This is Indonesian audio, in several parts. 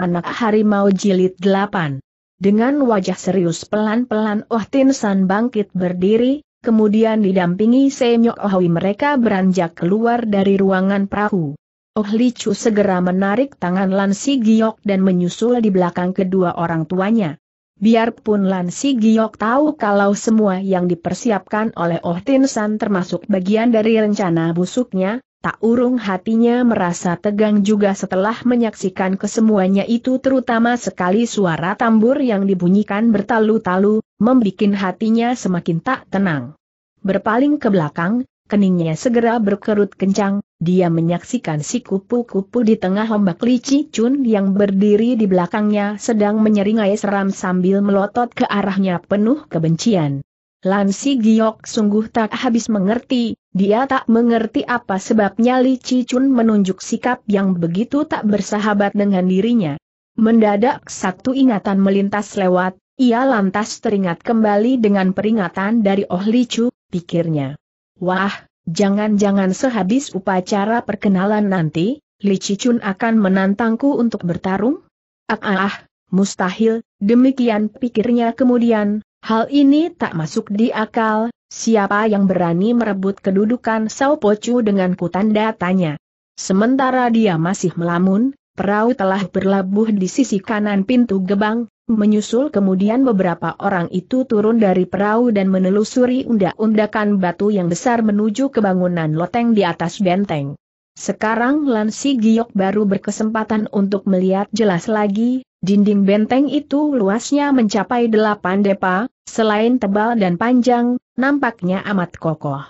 Anak Harimau Jilid 8 Dengan wajah serius pelan-pelan Oh Tin San bangkit berdiri, kemudian didampingi Senyok Ohui oh mereka beranjak keluar dari ruangan perahu. Oh Li Chu segera menarik tangan Lan Si Giok dan menyusul di belakang kedua orang tuanya. Biarpun Lan Si Giok tahu kalau semua yang dipersiapkan oleh Oh Tin San termasuk bagian dari rencana busuknya, Tak urung hatinya merasa tegang juga setelah menyaksikan kesemuanya itu terutama sekali suara tambur yang dibunyikan bertalu-talu, membuat hatinya semakin tak tenang. Berpaling ke belakang, keningnya segera berkerut kencang, dia menyaksikan si kupu-kupu di tengah ombak Lici Chun yang berdiri di belakangnya sedang menyeringai seram sambil melotot ke arahnya penuh kebencian. Lansi Giok sungguh tak habis mengerti, dia tak mengerti apa sebabnya Li Cicun menunjuk sikap yang begitu tak bersahabat dengan dirinya. Mendadak satu ingatan melintas lewat, ia lantas teringat kembali dengan peringatan dari Oh Li Chu, pikirnya. Wah, jangan-jangan sehabis upacara perkenalan nanti, Li Cicun akan menantangku untuk bertarung? Ah, ah, ah mustahil, demikian pikirnya kemudian, hal ini tak masuk di akal, Siapa yang berani merebut kedudukan Sao Pocu dengan kutanda tanya. Sementara dia masih melamun, perahu telah berlabuh di sisi kanan pintu gebang, menyusul kemudian beberapa orang itu turun dari perahu dan menelusuri undak-undakan batu yang besar menuju ke bangunan loteng di atas benteng. Sekarang Lansi Giok baru berkesempatan untuk melihat jelas lagi, dinding benteng itu luasnya mencapai delapan depa, selain tebal dan panjang, nampaknya amat kokoh.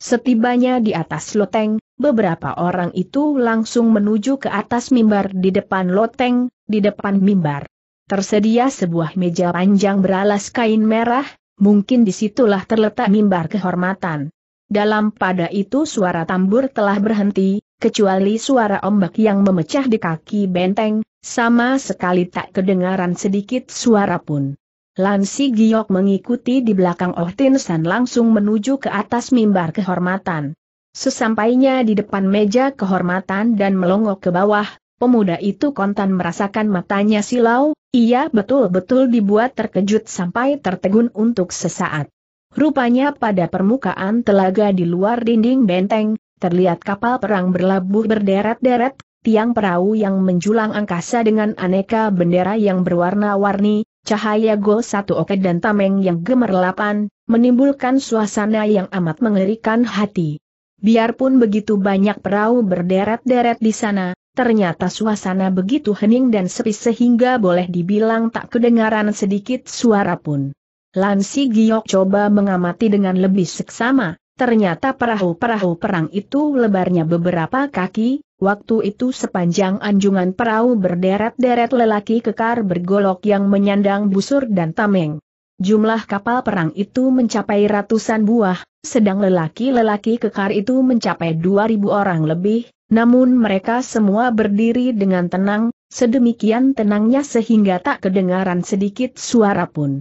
Setibanya di atas loteng, beberapa orang itu langsung menuju ke atas mimbar di depan loteng, di depan mimbar. Tersedia sebuah meja panjang beralas kain merah, mungkin disitulah terletak mimbar kehormatan. Dalam pada itu suara tambur telah berhenti, kecuali suara ombak yang memecah di kaki benteng, sama sekali tak kedengaran sedikit suara pun. Lansi Si Giok mengikuti di belakang Oh Tin San langsung menuju ke atas mimbar kehormatan. Sesampainya di depan meja kehormatan dan melongok ke bawah, pemuda itu kontan merasakan matanya silau, ia betul-betul dibuat terkejut sampai tertegun untuk sesaat. Rupanya pada permukaan telaga di luar dinding benteng, terlihat kapal perang berlabuh berderet-deret, tiang perahu yang menjulang angkasa dengan aneka bendera yang berwarna-warni, cahaya gol satu oke dan tameng yang gemerlapan, menimbulkan suasana yang amat mengerikan hati. Biarpun begitu banyak perahu berderet-deret di sana, ternyata suasana begitu hening dan sepi sehingga boleh dibilang tak kedengaran sedikit suara pun. Lansi Giok coba mengamati dengan lebih seksama, Ternyata perahu-perahu perang itu lebarnya beberapa kaki, waktu itu sepanjang anjungan perahu berderet-deret lelaki kekar bergolok yang menyandang busur dan tameng. Jumlah kapal perang itu mencapai ratusan buah, sedang lelaki-lelaki kekar itu mencapai 2.000 orang lebih, namun mereka semua berdiri dengan tenang, sedemikian tenangnya sehingga tak kedengaran sedikit suara pun.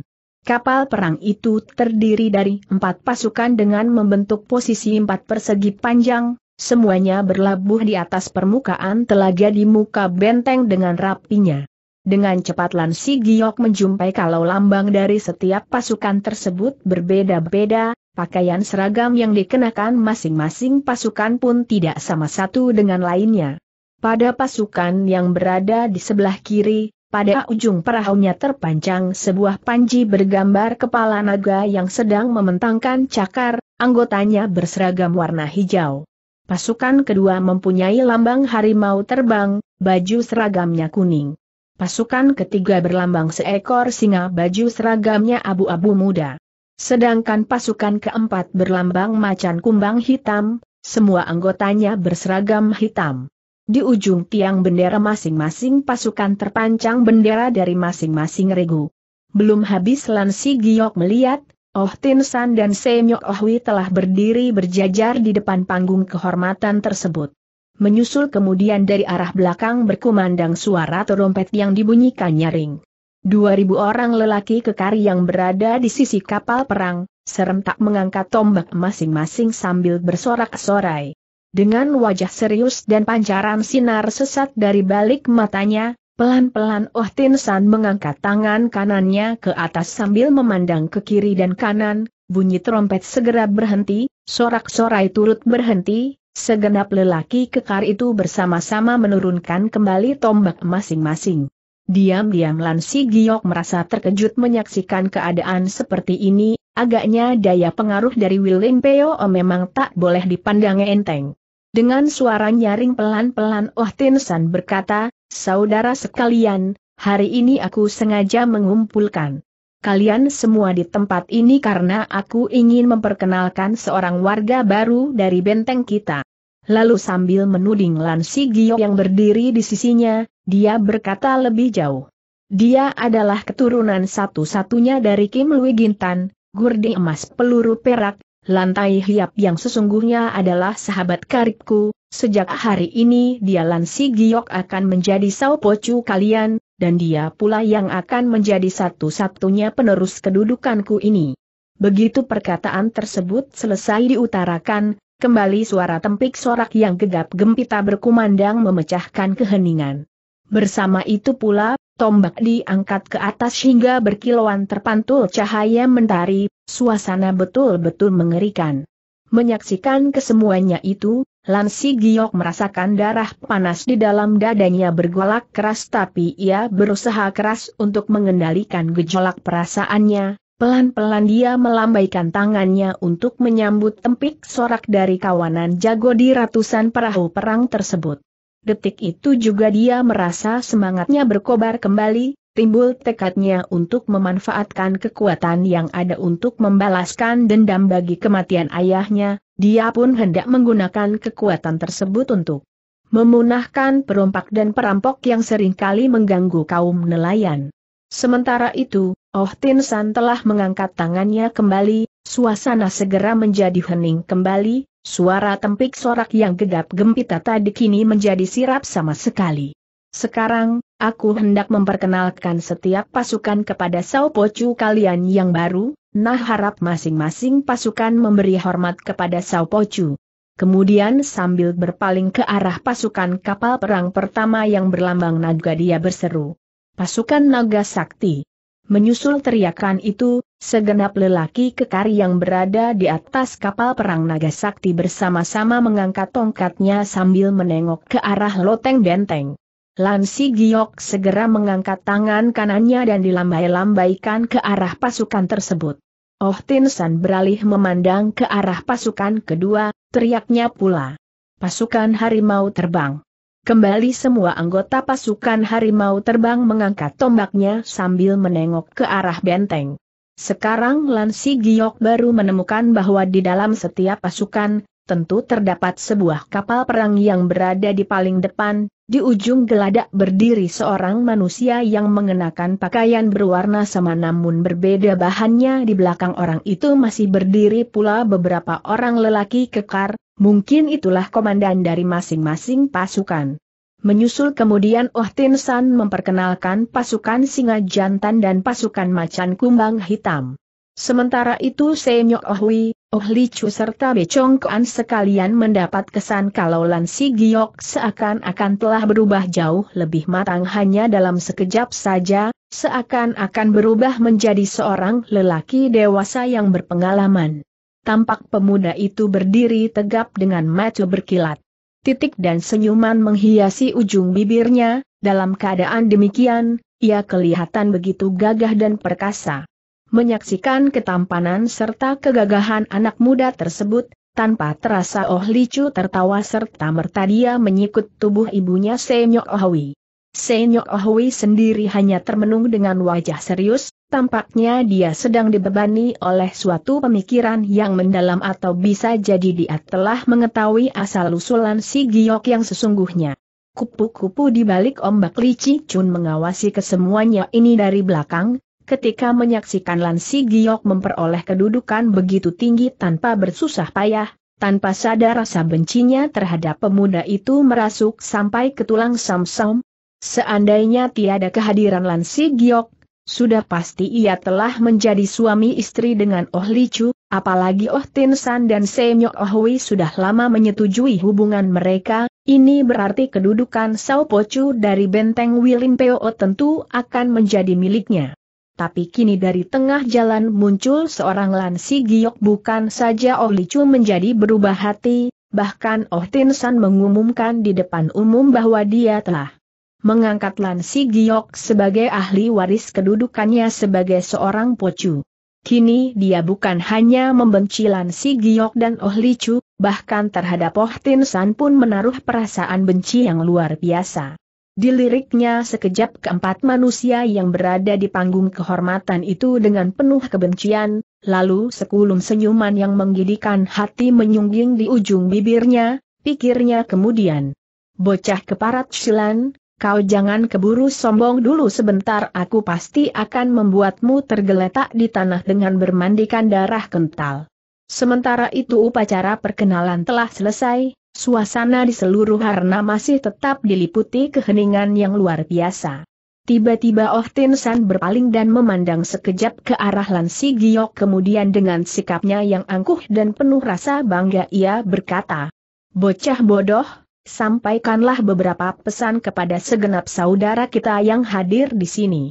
Kapal perang itu terdiri dari empat pasukan dengan membentuk posisi empat persegi panjang, semuanya berlabuh di atas permukaan telaga di muka benteng dengan rapinya. Dengan cepat Lan Si Giok menjumpai kalau lambang dari setiap pasukan tersebut berbeda-beda, pakaian seragam yang dikenakan masing-masing pasukan pun tidak sama satu dengan lainnya. Pada pasukan yang berada di sebelah kiri, pada ujung perahunya terpanjang sebuah panji bergambar kepala naga yang sedang mementangkan cakar, anggotanya berseragam warna hijau. Pasukan kedua mempunyai lambang harimau terbang, baju seragamnya kuning. Pasukan ketiga berlambang seekor singa baju seragamnya abu-abu muda. Sedangkan pasukan keempat berlambang macan kumbang hitam, semua anggotanya berseragam hitam. Di ujung tiang bendera masing-masing pasukan terpancang bendera dari masing-masing regu. Belum habis Lansi Giok melihat, Oh Tin San dan Semyok Ohwi telah berdiri berjajar di depan panggung kehormatan tersebut. Menyusul kemudian dari arah belakang berkumandang suara trompet yang dibunyikan nyaring. 2000 orang lelaki kekar yang berada di sisi kapal perang, serentak mengangkat tombak masing-masing sambil bersorak-sorai. Dengan wajah serius dan pancaran sinar sesat dari balik matanya, pelan-pelan Oh Tin San mengangkat tangan kanannya ke atas sambil memandang ke kiri dan kanan, bunyi trompet segera berhenti, sorak-sorai turut berhenti, segenap lelaki kekar itu bersama-sama menurunkan kembali tombak masing-masing. Diam-diam Lansi Giok merasa terkejut menyaksikan keadaan seperti ini, agaknya daya pengaruh dari Willing Peo memang tak boleh dipandang enteng. Dengan suara nyaring pelan-pelan Oh Tin San berkata, Saudara sekalian, hari ini aku sengaja mengumpulkan kalian semua di tempat ini karena aku ingin memperkenalkan seorang warga baru dari benteng kita. Lalu sambil menuding Lan Si Gio yang berdiri di sisinya, dia berkata lebih jauh. Dia adalah keturunan satu-satunya dari Kim Lui Gintan, gurdi emas peluru perak, Lantai Hiap yang sesungguhnya adalah sahabat karibku, sejak hari ini dia Lan Giok akan menjadi Sao Pocu kalian, dan dia pula yang akan menjadi satu-satunya penerus kedudukanku ini. Begitu perkataan tersebut selesai diutarakan, kembali suara tempik sorak yang gegap gempita berkumandang memecahkan keheningan. Bersama itu pula, tombak diangkat ke atas hingga berkilauan terpantul cahaya mentari, suasana betul-betul mengerikan. Menyaksikan kesemuanya itu, Lansi Giok merasakan darah panas di dalam dadanya bergolak keras tapi ia berusaha keras untuk mengendalikan gejolak perasaannya, pelan-pelan dia melambaikan tangannya untuk menyambut tempik sorak dari kawanan jago di ratusan perahu perang tersebut. Detik itu juga dia merasa semangatnya berkobar kembali, timbul tekadnya untuk memanfaatkan kekuatan yang ada untuk membalaskan dendam bagi kematian ayahnya, dia pun hendak menggunakan kekuatan tersebut untuk memunahkan perompak dan perampok yang seringkali mengganggu kaum nelayan. Sementara itu, Oh Tin San telah mengangkat tangannya kembali, suasana segera menjadi hening kembali, Suara tempik sorak yang gegap gempita tadi kini menjadi sirap sama sekali. Sekarang, aku hendak memperkenalkan setiap pasukan kepada Sao Pocu kalian yang baru, nah harap masing-masing pasukan memberi hormat kepada Sao Pocu. Kemudian sambil berpaling ke arah pasukan kapal perang pertama yang berlambang naga dia berseru. Pasukan naga sakti. Menyusul teriakan itu, segenap lelaki kekar yang berada di atas kapal perang Naga Sakti bersama-sama mengangkat tongkatnya sambil menengok ke arah loteng benteng. Lansi Giok segera mengangkat tangan kanannya dan dilambai-lambaikan ke arah pasukan tersebut. Oh Tin San beralih memandang ke arah pasukan kedua, teriaknya pula. Pasukan harimau terbang. Kembali semua anggota pasukan harimau terbang mengangkat tombaknya sambil menengok ke arah benteng. Sekarang Lansi Giok baru menemukan bahwa di dalam setiap pasukan, tentu terdapat sebuah kapal perang yang berada di paling depan, di ujung geladak berdiri seorang manusia yang mengenakan pakaian berwarna sama namun berbeda bahannya di belakang orang itu masih berdiri pula beberapa orang lelaki kekar, Mungkin itulah komandan dari masing-masing pasukan. Menyusul kemudian Oh Tin San memperkenalkan pasukan singa jantan dan pasukan macan kumbang hitam. Sementara itu Senyok Oh Hui, Oh Li Chu serta Be Chong Kuan sekalian mendapat kesan kalau Lan Si Giok seakan-akan telah berubah jauh lebih matang hanya dalam sekejap saja, seakan-akan berubah menjadi seorang lelaki dewasa yang berpengalaman tampak pemuda itu berdiri tegap dengan mata berkilat. Titik dan senyuman menghiasi ujung bibirnya, dalam keadaan demikian, ia kelihatan begitu gagah dan perkasa. Menyaksikan ketampanan serta kegagahan anak muda tersebut, tanpa terasa Oh Licu tertawa serta merta dia menyikut tubuh ibunya Senyo Ohwi. Senyo Ohui sendiri hanya termenung dengan wajah serius, tampaknya dia sedang dibebani oleh suatu pemikiran yang mendalam atau bisa jadi dia telah mengetahui asal-usulan si Giok yang sesungguhnya. Kupu-kupu di balik ombak Lici Chun mengawasi kesemuanya ini dari belakang, ketika menyaksikan Lan si Giok memperoleh kedudukan begitu tinggi tanpa bersusah payah, tanpa sadar rasa bencinya terhadap pemuda itu merasuk sampai ke tulang Samsung, Seandainya tiada kehadiran Lansi Giok, sudah pasti ia telah menjadi suami istri dengan Oh Li Chu, apalagi Oh Tin San dan Senyok Oh Wei sudah lama menyetujui hubungan mereka, ini berarti kedudukan Sao Po Chu dari benteng Wilin Wilimpeo tentu akan menjadi miliknya. Tapi kini dari tengah jalan muncul seorang Lansi Giok bukan saja Oh Li Chu menjadi berubah hati, bahkan Oh Tin San mengumumkan di depan umum bahwa dia telah mengangkat Lan Si Giok sebagai ahli waris kedudukannya sebagai seorang pocu. Kini dia bukan hanya membenci Lan Si Giok dan Oh Li Chu, bahkan terhadap Oh Tin San pun menaruh perasaan benci yang luar biasa. Diliriknya sekejap keempat manusia yang berada di panggung kehormatan itu dengan penuh kebencian, lalu sekulum senyuman yang menggidikan hati menyungging di ujung bibirnya, pikirnya kemudian. Bocah keparat silan, Kau jangan keburu sombong dulu sebentar aku pasti akan membuatmu tergeletak di tanah dengan bermandikan darah kental. Sementara itu upacara perkenalan telah selesai, suasana di seluruh harna masih tetap diliputi keheningan yang luar biasa. Tiba-tiba Oh Tin San berpaling dan memandang sekejap ke arah Lansi Si Giok kemudian dengan sikapnya yang angkuh dan penuh rasa bangga ia berkata, Bocah bodoh, sampaikanlah beberapa pesan kepada segenap saudara kita yang hadir di sini.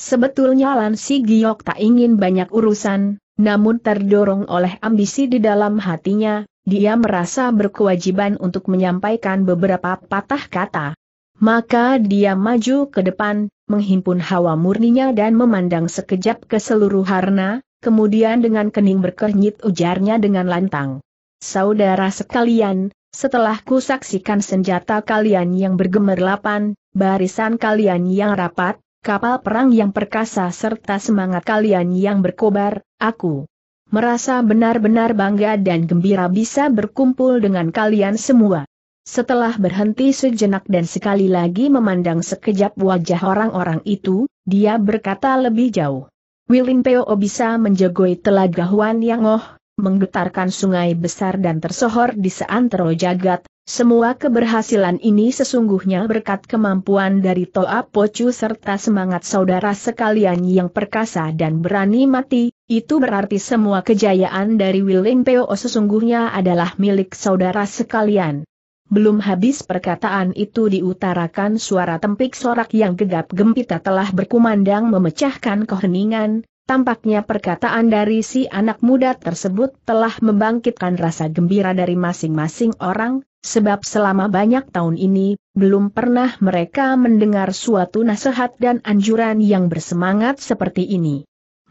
Sebetulnya Lan Si Giok tak ingin banyak urusan, namun terdorong oleh ambisi di dalam hatinya, dia merasa berkewajiban untuk menyampaikan beberapa patah kata. Maka dia maju ke depan, menghimpun hawa murninya dan memandang sekejap ke seluruh harna, kemudian dengan kening berkernyit ujarnya dengan lantang. Saudara sekalian, setelah kusaksikan senjata kalian yang bergemerlapan, barisan kalian yang rapat, kapal perang yang perkasa serta semangat kalian yang berkobar, aku merasa benar-benar bangga dan gembira bisa berkumpul dengan kalian semua. Setelah berhenti sejenak dan sekali lagi memandang sekejap wajah orang-orang itu, dia berkata lebih jauh. Wilin Peo bisa menjegoi telaga Huan Yang Oh, menggetarkan sungai besar dan tersohor di seantero jagat, semua keberhasilan ini sesungguhnya berkat kemampuan dari Toa Pocu serta semangat saudara sekalian yang perkasa dan berani mati, itu berarti semua kejayaan dari Willing Peo sesungguhnya adalah milik saudara sekalian. Belum habis perkataan itu diutarakan suara tempik sorak yang gegap gempita telah berkumandang memecahkan keheningan, Tampaknya perkataan dari si anak muda tersebut telah membangkitkan rasa gembira dari masing-masing orang, sebab selama banyak tahun ini, belum pernah mereka mendengar suatu nasihat dan anjuran yang bersemangat seperti ini.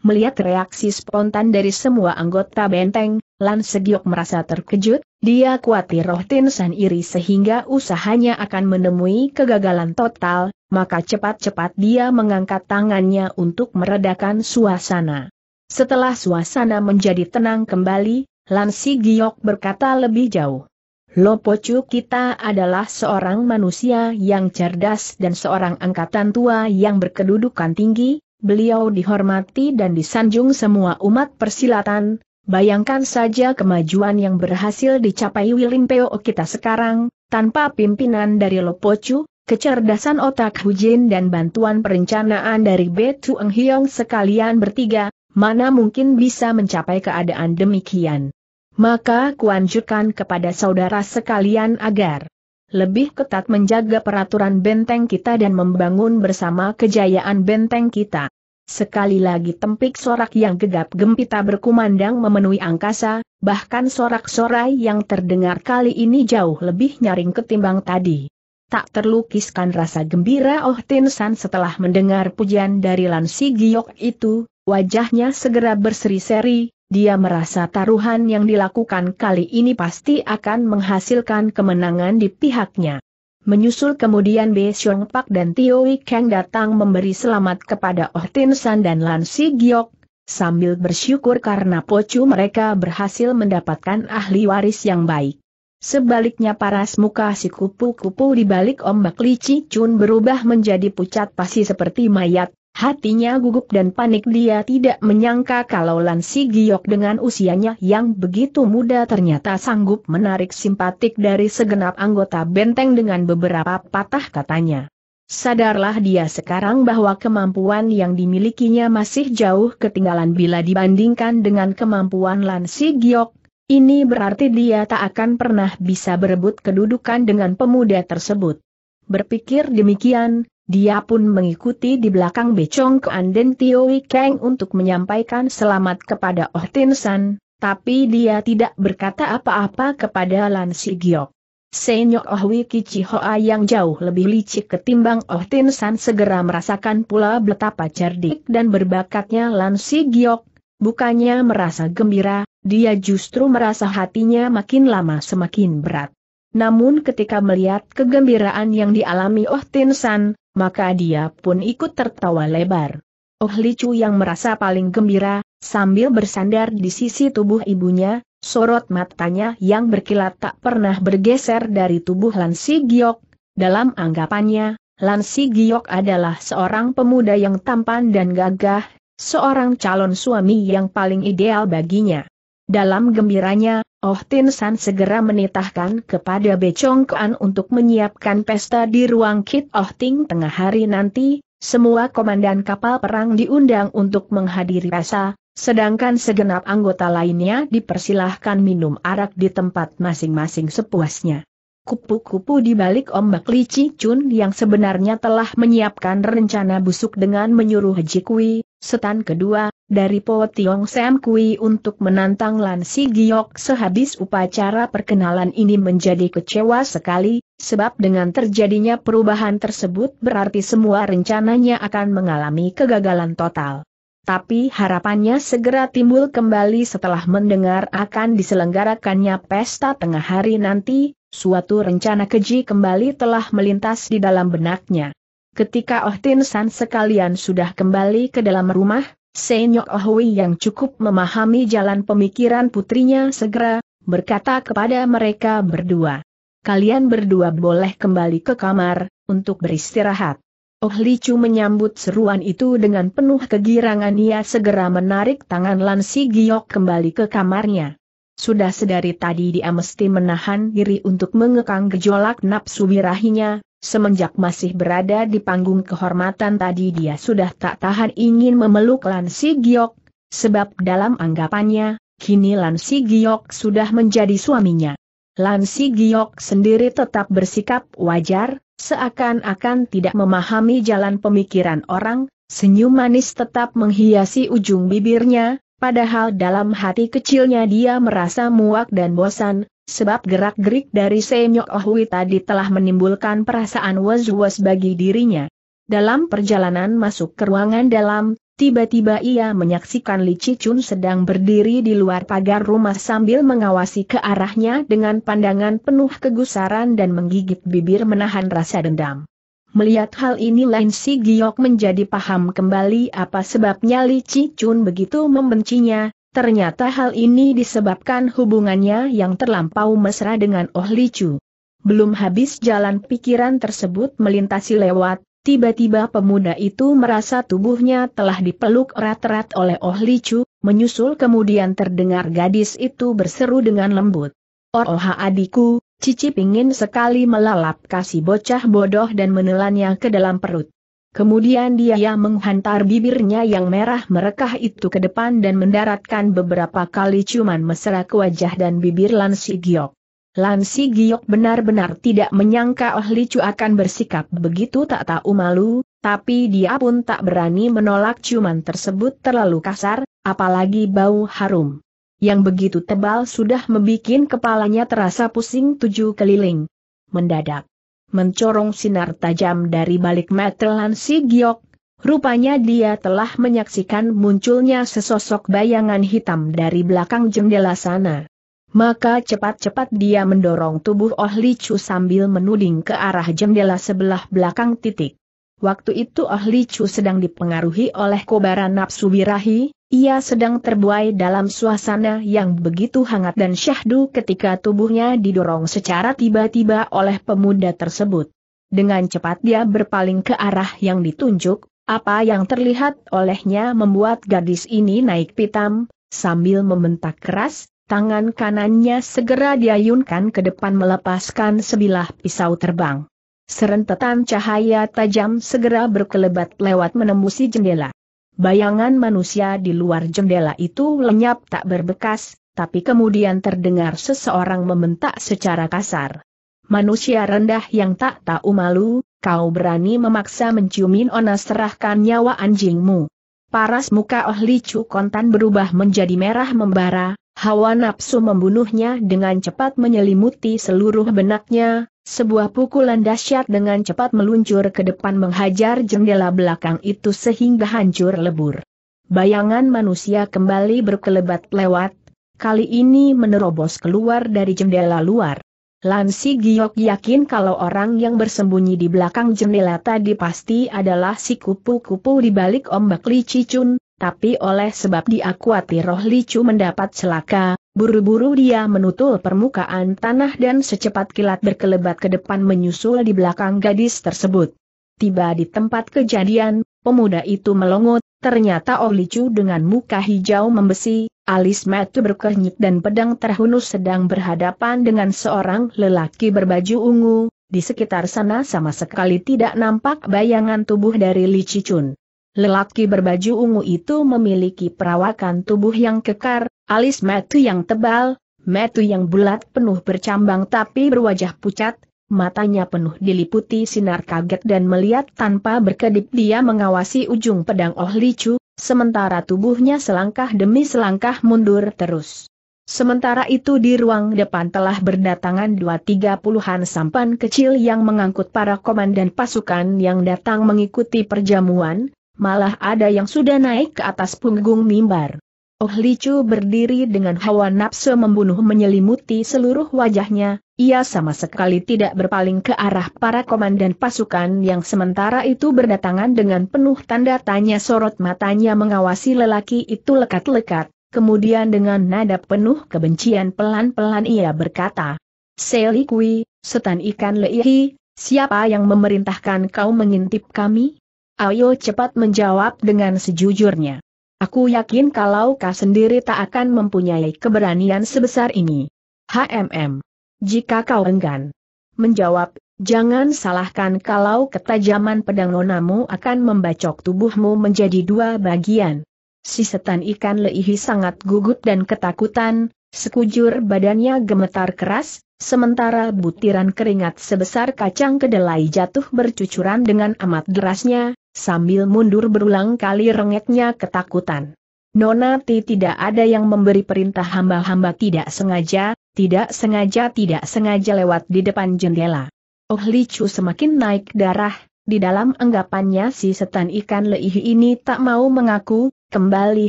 Melihat reaksi spontan dari semua anggota benteng, Lan Segiok merasa terkejut, dia khawatir roh Tinsan iri sehingga usahanya akan menemui kegagalan total, maka cepat-cepat dia mengangkat tangannya untuk meredakan suasana. Setelah suasana menjadi tenang kembali, Lan Segiok berkata lebih jauh. Lopocu kita adalah seorang manusia yang cerdas dan seorang angkatan tua yang berkedudukan tinggi, beliau dihormati dan disanjung semua umat persilatan, bayangkan saja kemajuan yang berhasil dicapai Wilimpeo kita sekarang, tanpa pimpinan dari Lopocu, kecerdasan otak Hujin dan bantuan perencanaan dari Betu Eng Hiong sekalian bertiga, mana mungkin bisa mencapai keadaan demikian. Maka kuanjurkan kepada saudara sekalian agar lebih ketat menjaga peraturan benteng kita dan membangun bersama kejayaan benteng kita. Sekali lagi tempik sorak yang gegap gempita berkumandang memenuhi angkasa, bahkan sorak-sorai yang terdengar kali ini jauh lebih nyaring ketimbang tadi. Tak terlukiskan rasa gembira Oh Tinsan setelah mendengar pujian dari Lansi Giok itu, wajahnya segera berseri-seri, dia merasa taruhan yang dilakukan kali ini pasti akan menghasilkan kemenangan di pihaknya. Menyusul kemudian Bei Xiong Pak dan Tio Kang datang memberi selamat kepada Oh Tin San dan Lan Si Giok, sambil bersyukur karena pocu mereka berhasil mendapatkan ahli waris yang baik. Sebaliknya paras muka si kupu-kupu di balik ombak Chi Chun berubah menjadi pucat pasi seperti mayat, Hatinya gugup dan panik dia tidak menyangka kalau Lansi Giok dengan usianya yang begitu muda ternyata sanggup menarik simpatik dari segenap anggota benteng dengan beberapa patah katanya. Sadarlah dia sekarang bahwa kemampuan yang dimilikinya masih jauh ketinggalan bila dibandingkan dengan kemampuan Lansi Giok. Ini berarti dia tak akan pernah bisa berebut kedudukan dengan pemuda tersebut. Berpikir demikian, dia pun mengikuti di belakang Becong ke dan Tio Wikeng untuk menyampaikan selamat kepada Oh Tin San, tapi dia tidak berkata apa-apa kepada Lan Si Giok. Senyok Oh Wiki Chihoa yang jauh lebih licik ketimbang Oh Tin San segera merasakan pula betapa cerdik dan berbakatnya Lan Si Giok, bukannya merasa gembira, dia justru merasa hatinya makin lama semakin berat. Namun ketika melihat kegembiraan yang dialami Oh Tin San, maka dia pun ikut tertawa lebar. Oh Li Chu yang merasa paling gembira, sambil bersandar di sisi tubuh ibunya, sorot matanya yang berkilat tak pernah bergeser dari tubuh Lansi Giok. Dalam anggapannya, Lansi Giok adalah seorang pemuda yang tampan dan gagah, seorang calon suami yang paling ideal baginya. Dalam gembiranya, Oh Tin San segera menitahkan kepada Becong Kuan untuk menyiapkan pesta di ruang Kit Oh Ting tengah hari nanti, semua komandan kapal perang diundang untuk menghadiri pesta, sedangkan segenap anggota lainnya dipersilahkan minum arak di tempat masing-masing sepuasnya. Kupu-kupu di balik ombak Li Chi Chun yang sebenarnya telah menyiapkan rencana busuk dengan menyuruh Kui Setan kedua, dari Po Tiong Sam Kui untuk menantang Lan Si Giok sehabis upacara perkenalan ini menjadi kecewa sekali, sebab dengan terjadinya perubahan tersebut berarti semua rencananya akan mengalami kegagalan total. Tapi harapannya segera timbul kembali setelah mendengar akan diselenggarakannya pesta tengah hari nanti, suatu rencana keji kembali telah melintas di dalam benaknya. Ketika Oh Tin San sekalian sudah kembali ke dalam rumah, Senyok Oh Hui yang cukup memahami jalan pemikiran putrinya segera, berkata kepada mereka berdua. Kalian berdua boleh kembali ke kamar, untuk beristirahat. Oh Li Chu menyambut seruan itu dengan penuh kegirangan ia segera menarik tangan Lan Si Giok kembali ke kamarnya. Sudah sedari tadi dia mesti menahan diri untuk mengekang gejolak nafsu birahinya, Semenjak masih berada di panggung kehormatan tadi dia sudah tak tahan ingin memeluk Lan Giok, sebab dalam anggapannya, kini Lan Giok sudah menjadi suaminya. Lan Giok sendiri tetap bersikap wajar, seakan-akan tidak memahami jalan pemikiran orang, senyum manis tetap menghiasi ujung bibirnya, padahal dalam hati kecilnya dia merasa muak dan bosan, sebab gerak-gerik dari Senyok Ohui tadi telah menimbulkan perasaan was-was bagi dirinya. Dalam perjalanan masuk ke ruangan dalam, tiba-tiba ia menyaksikan Li Cicun sedang berdiri di luar pagar rumah sambil mengawasi ke arahnya dengan pandangan penuh kegusaran dan menggigit bibir menahan rasa dendam. Melihat hal ini Lain Si Giok menjadi paham kembali apa sebabnya Li Cicun begitu membencinya, Ternyata hal ini disebabkan hubungannya yang terlampau mesra dengan Oh Li Chu. Belum habis jalan pikiran tersebut melintasi lewat, tiba-tiba pemuda itu merasa tubuhnya telah dipeluk erat-erat oleh Oh Li Chu, menyusul kemudian terdengar gadis itu berseru dengan lembut. Oh, oh adikku, Cici pingin sekali melalap kasih bocah bodoh dan menelannya ke dalam perut. Kemudian dia menghantar bibirnya yang merah merekah itu ke depan dan mendaratkan beberapa kali cuman mesra ke wajah dan bibir Lansi Giok. Lansi Giok benar-benar tidak menyangka Oh Licu akan bersikap begitu tak tahu malu, tapi dia pun tak berani menolak cuman tersebut terlalu kasar, apalagi bau harum. Yang begitu tebal sudah membuat kepalanya terasa pusing tujuh keliling. Mendadak mencorong sinar tajam dari balik metelan Si Giok, Rupanya dia telah menyaksikan munculnya sesosok bayangan hitam dari belakang jendela sana. Maka cepat-cepat dia mendorong tubuh Oh Li Chu sambil menuding ke arah jendela sebelah belakang titik. Waktu itu Oh Li Chu sedang dipengaruhi oleh kobaran nafsu birahi, ia sedang terbuai dalam suasana yang begitu hangat dan syahdu ketika tubuhnya didorong secara tiba-tiba oleh pemuda tersebut. Dengan cepat dia berpaling ke arah yang ditunjuk, apa yang terlihat olehnya membuat gadis ini naik pitam, sambil membentak keras, tangan kanannya segera diayunkan ke depan melepaskan sebilah pisau terbang. Serentetan cahaya tajam segera berkelebat lewat menembusi jendela. Bayangan manusia di luar jendela itu lenyap tak berbekas, tapi kemudian terdengar seseorang membentak secara kasar. Manusia rendah yang tak tahu malu, kau berani memaksa menciumin ona serahkan nyawa anjingmu. Paras muka Oh Licu kontan berubah menjadi merah membara, hawa nafsu membunuhnya dengan cepat menyelimuti seluruh benaknya, sebuah pukulan dahsyat dengan cepat meluncur ke depan menghajar jendela belakang itu sehingga hancur lebur. Bayangan manusia kembali berkelebat lewat, kali ini menerobos keluar dari jendela luar. Lansi Giok yakin kalau orang yang bersembunyi di belakang jendela tadi pasti adalah si kupu-kupu di balik ombak Li Cicun, tapi oleh sebab dia roh Licu mendapat celaka, Buru-buru dia menutup permukaan tanah dan secepat kilat berkelebat ke depan menyusul di belakang gadis tersebut. Tiba di tempat kejadian, pemuda itu melongot, ternyata Olicu dengan muka hijau membesi, alis mata berkernyit dan pedang terhunus sedang berhadapan dengan seorang lelaki berbaju ungu, di sekitar sana sama sekali tidak nampak bayangan tubuh dari Li Cicun. Lelaki berbaju ungu itu memiliki perawakan tubuh yang kekar, Alis metu yang tebal, metu yang bulat penuh bercambang tapi berwajah pucat, matanya penuh diliputi sinar kaget dan melihat tanpa berkedip dia mengawasi ujung pedang Oh Licu, sementara tubuhnya selangkah demi selangkah mundur terus. Sementara itu di ruang depan telah berdatangan dua tiga puluhan sampan kecil yang mengangkut para komandan pasukan yang datang mengikuti perjamuan, malah ada yang sudah naik ke atas punggung mimbar. Oh Licu berdiri dengan hawa nafsu membunuh menyelimuti seluruh wajahnya, ia sama sekali tidak berpaling ke arah para komandan pasukan yang sementara itu berdatangan dengan penuh tanda tanya sorot matanya mengawasi lelaki itu lekat-lekat, kemudian dengan nada penuh kebencian pelan-pelan ia berkata, Selikui, setan ikan leihi, siapa yang memerintahkan kau mengintip kami? Ayo cepat menjawab dengan sejujurnya. Aku yakin kalau kau sendiri tak akan mempunyai keberanian sebesar ini. HMM. Jika kau enggan menjawab, jangan salahkan kalau ketajaman pedang nonamu akan membacok tubuhmu menjadi dua bagian. Si setan ikan leihi sangat gugup dan ketakutan, Sekujur badannya gemetar keras, sementara butiran keringat sebesar kacang kedelai jatuh bercucuran dengan amat derasnya, sambil mundur berulang kali rengeknya ketakutan. Nona tidak ada yang memberi perintah hamba-hamba tidak sengaja, tidak sengaja tidak sengaja lewat di depan jendela. Oh Licu semakin naik darah, di dalam anggapannya si setan ikan leih ini tak mau mengaku, kembali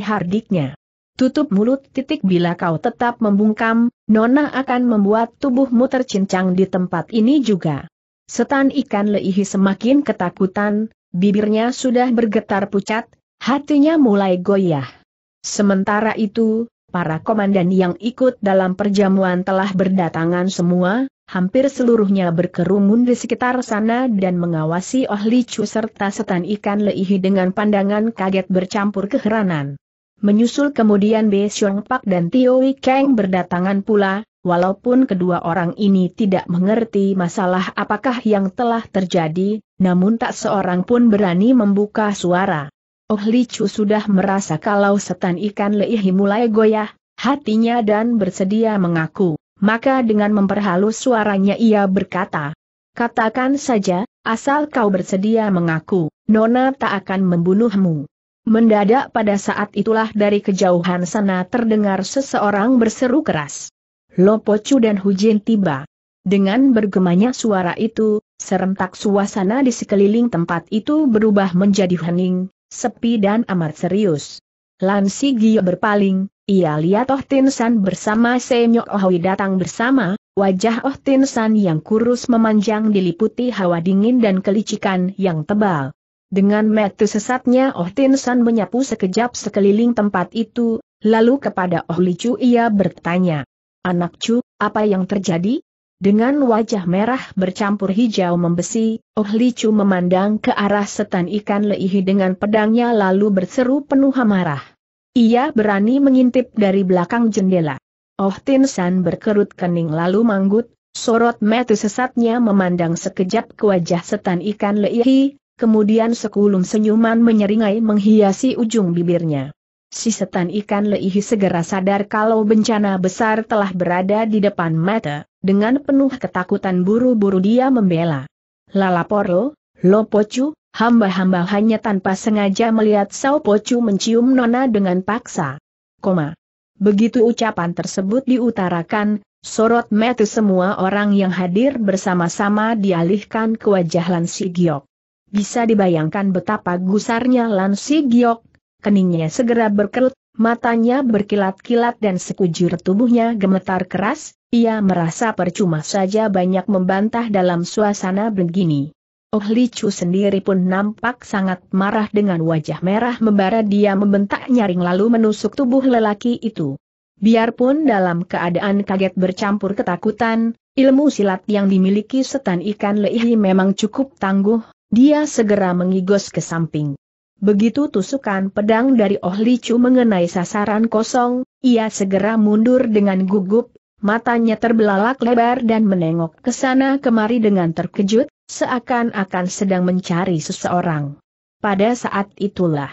hardiknya. Tutup mulut titik bila kau tetap membungkam, Nona akan membuat tubuhmu tercincang di tempat ini juga. Setan ikan leihi semakin ketakutan, bibirnya sudah bergetar pucat, hatinya mulai goyah. Sementara itu, para komandan yang ikut dalam perjamuan telah berdatangan semua, hampir seluruhnya berkerumun di sekitar sana dan mengawasi Oh serta setan ikan leihi dengan pandangan kaget bercampur keheranan. Menyusul kemudian Bei Xiong Pak dan Tio Wei Kang berdatangan pula, walaupun kedua orang ini tidak mengerti masalah apakah yang telah terjadi, namun tak seorang pun berani membuka suara. Oh Li Chu sudah merasa kalau setan ikan Leihi mulai goyah, hatinya dan bersedia mengaku. Maka dengan memperhalus suaranya ia berkata, Katakan saja, asal kau bersedia mengaku, Nona tak akan membunuhmu. Mendadak pada saat itulah dari kejauhan sana terdengar seseorang berseru keras. Lopocu dan Hujin tiba. Dengan bergemanya suara itu, serentak suasana di sekeliling tempat itu berubah menjadi hening, sepi dan amat serius. Lansi Gio berpaling, ia lihat Oh Tin San bersama Senyok Ohui oh datang bersama, wajah Oh Tin San yang kurus memanjang diliputi hawa dingin dan kelicikan yang tebal. Dengan metu sesatnya Oh Tin San menyapu sekejap sekeliling tempat itu, lalu kepada Oh Li Chu ia bertanya, Anak Chu, apa yang terjadi? Dengan wajah merah bercampur hijau membesi, Oh Li Chu memandang ke arah setan ikan Leihi dengan pedangnya lalu berseru penuh amarah. Ia berani mengintip dari belakang jendela. Oh Tin San berkerut kening lalu manggut, sorot metu sesatnya memandang sekejap ke wajah setan ikan Leihi, kemudian sekulum senyuman menyeringai menghiasi ujung bibirnya. Si setan ikan leihi segera sadar kalau bencana besar telah berada di depan mata, dengan penuh ketakutan buru-buru dia membela. Lala Poro, Lo Pocu, hamba-hamba hanya tanpa sengaja melihat Sao Pocu mencium Nona dengan paksa. Koma. Begitu ucapan tersebut diutarakan, sorot mata semua orang yang hadir bersama-sama dialihkan ke wajah Lansi Giok. Bisa dibayangkan betapa gusarnya Lan Si Giok, keningnya segera berkerut, matanya berkilat-kilat dan sekujur tubuhnya gemetar keras, ia merasa percuma saja banyak membantah dalam suasana begini. Oh Li Chu sendiri pun nampak sangat marah dengan wajah merah membara dia membentak nyaring lalu menusuk tubuh lelaki itu. Biarpun dalam keadaan kaget bercampur ketakutan, ilmu silat yang dimiliki setan ikan leihi memang cukup tangguh, dia segera mengigos ke samping. Begitu tusukan pedang dari Oh Licu mengenai sasaran kosong, ia segera mundur dengan gugup, matanya terbelalak lebar dan menengok ke sana kemari dengan terkejut, seakan-akan sedang mencari seseorang. Pada saat itulah,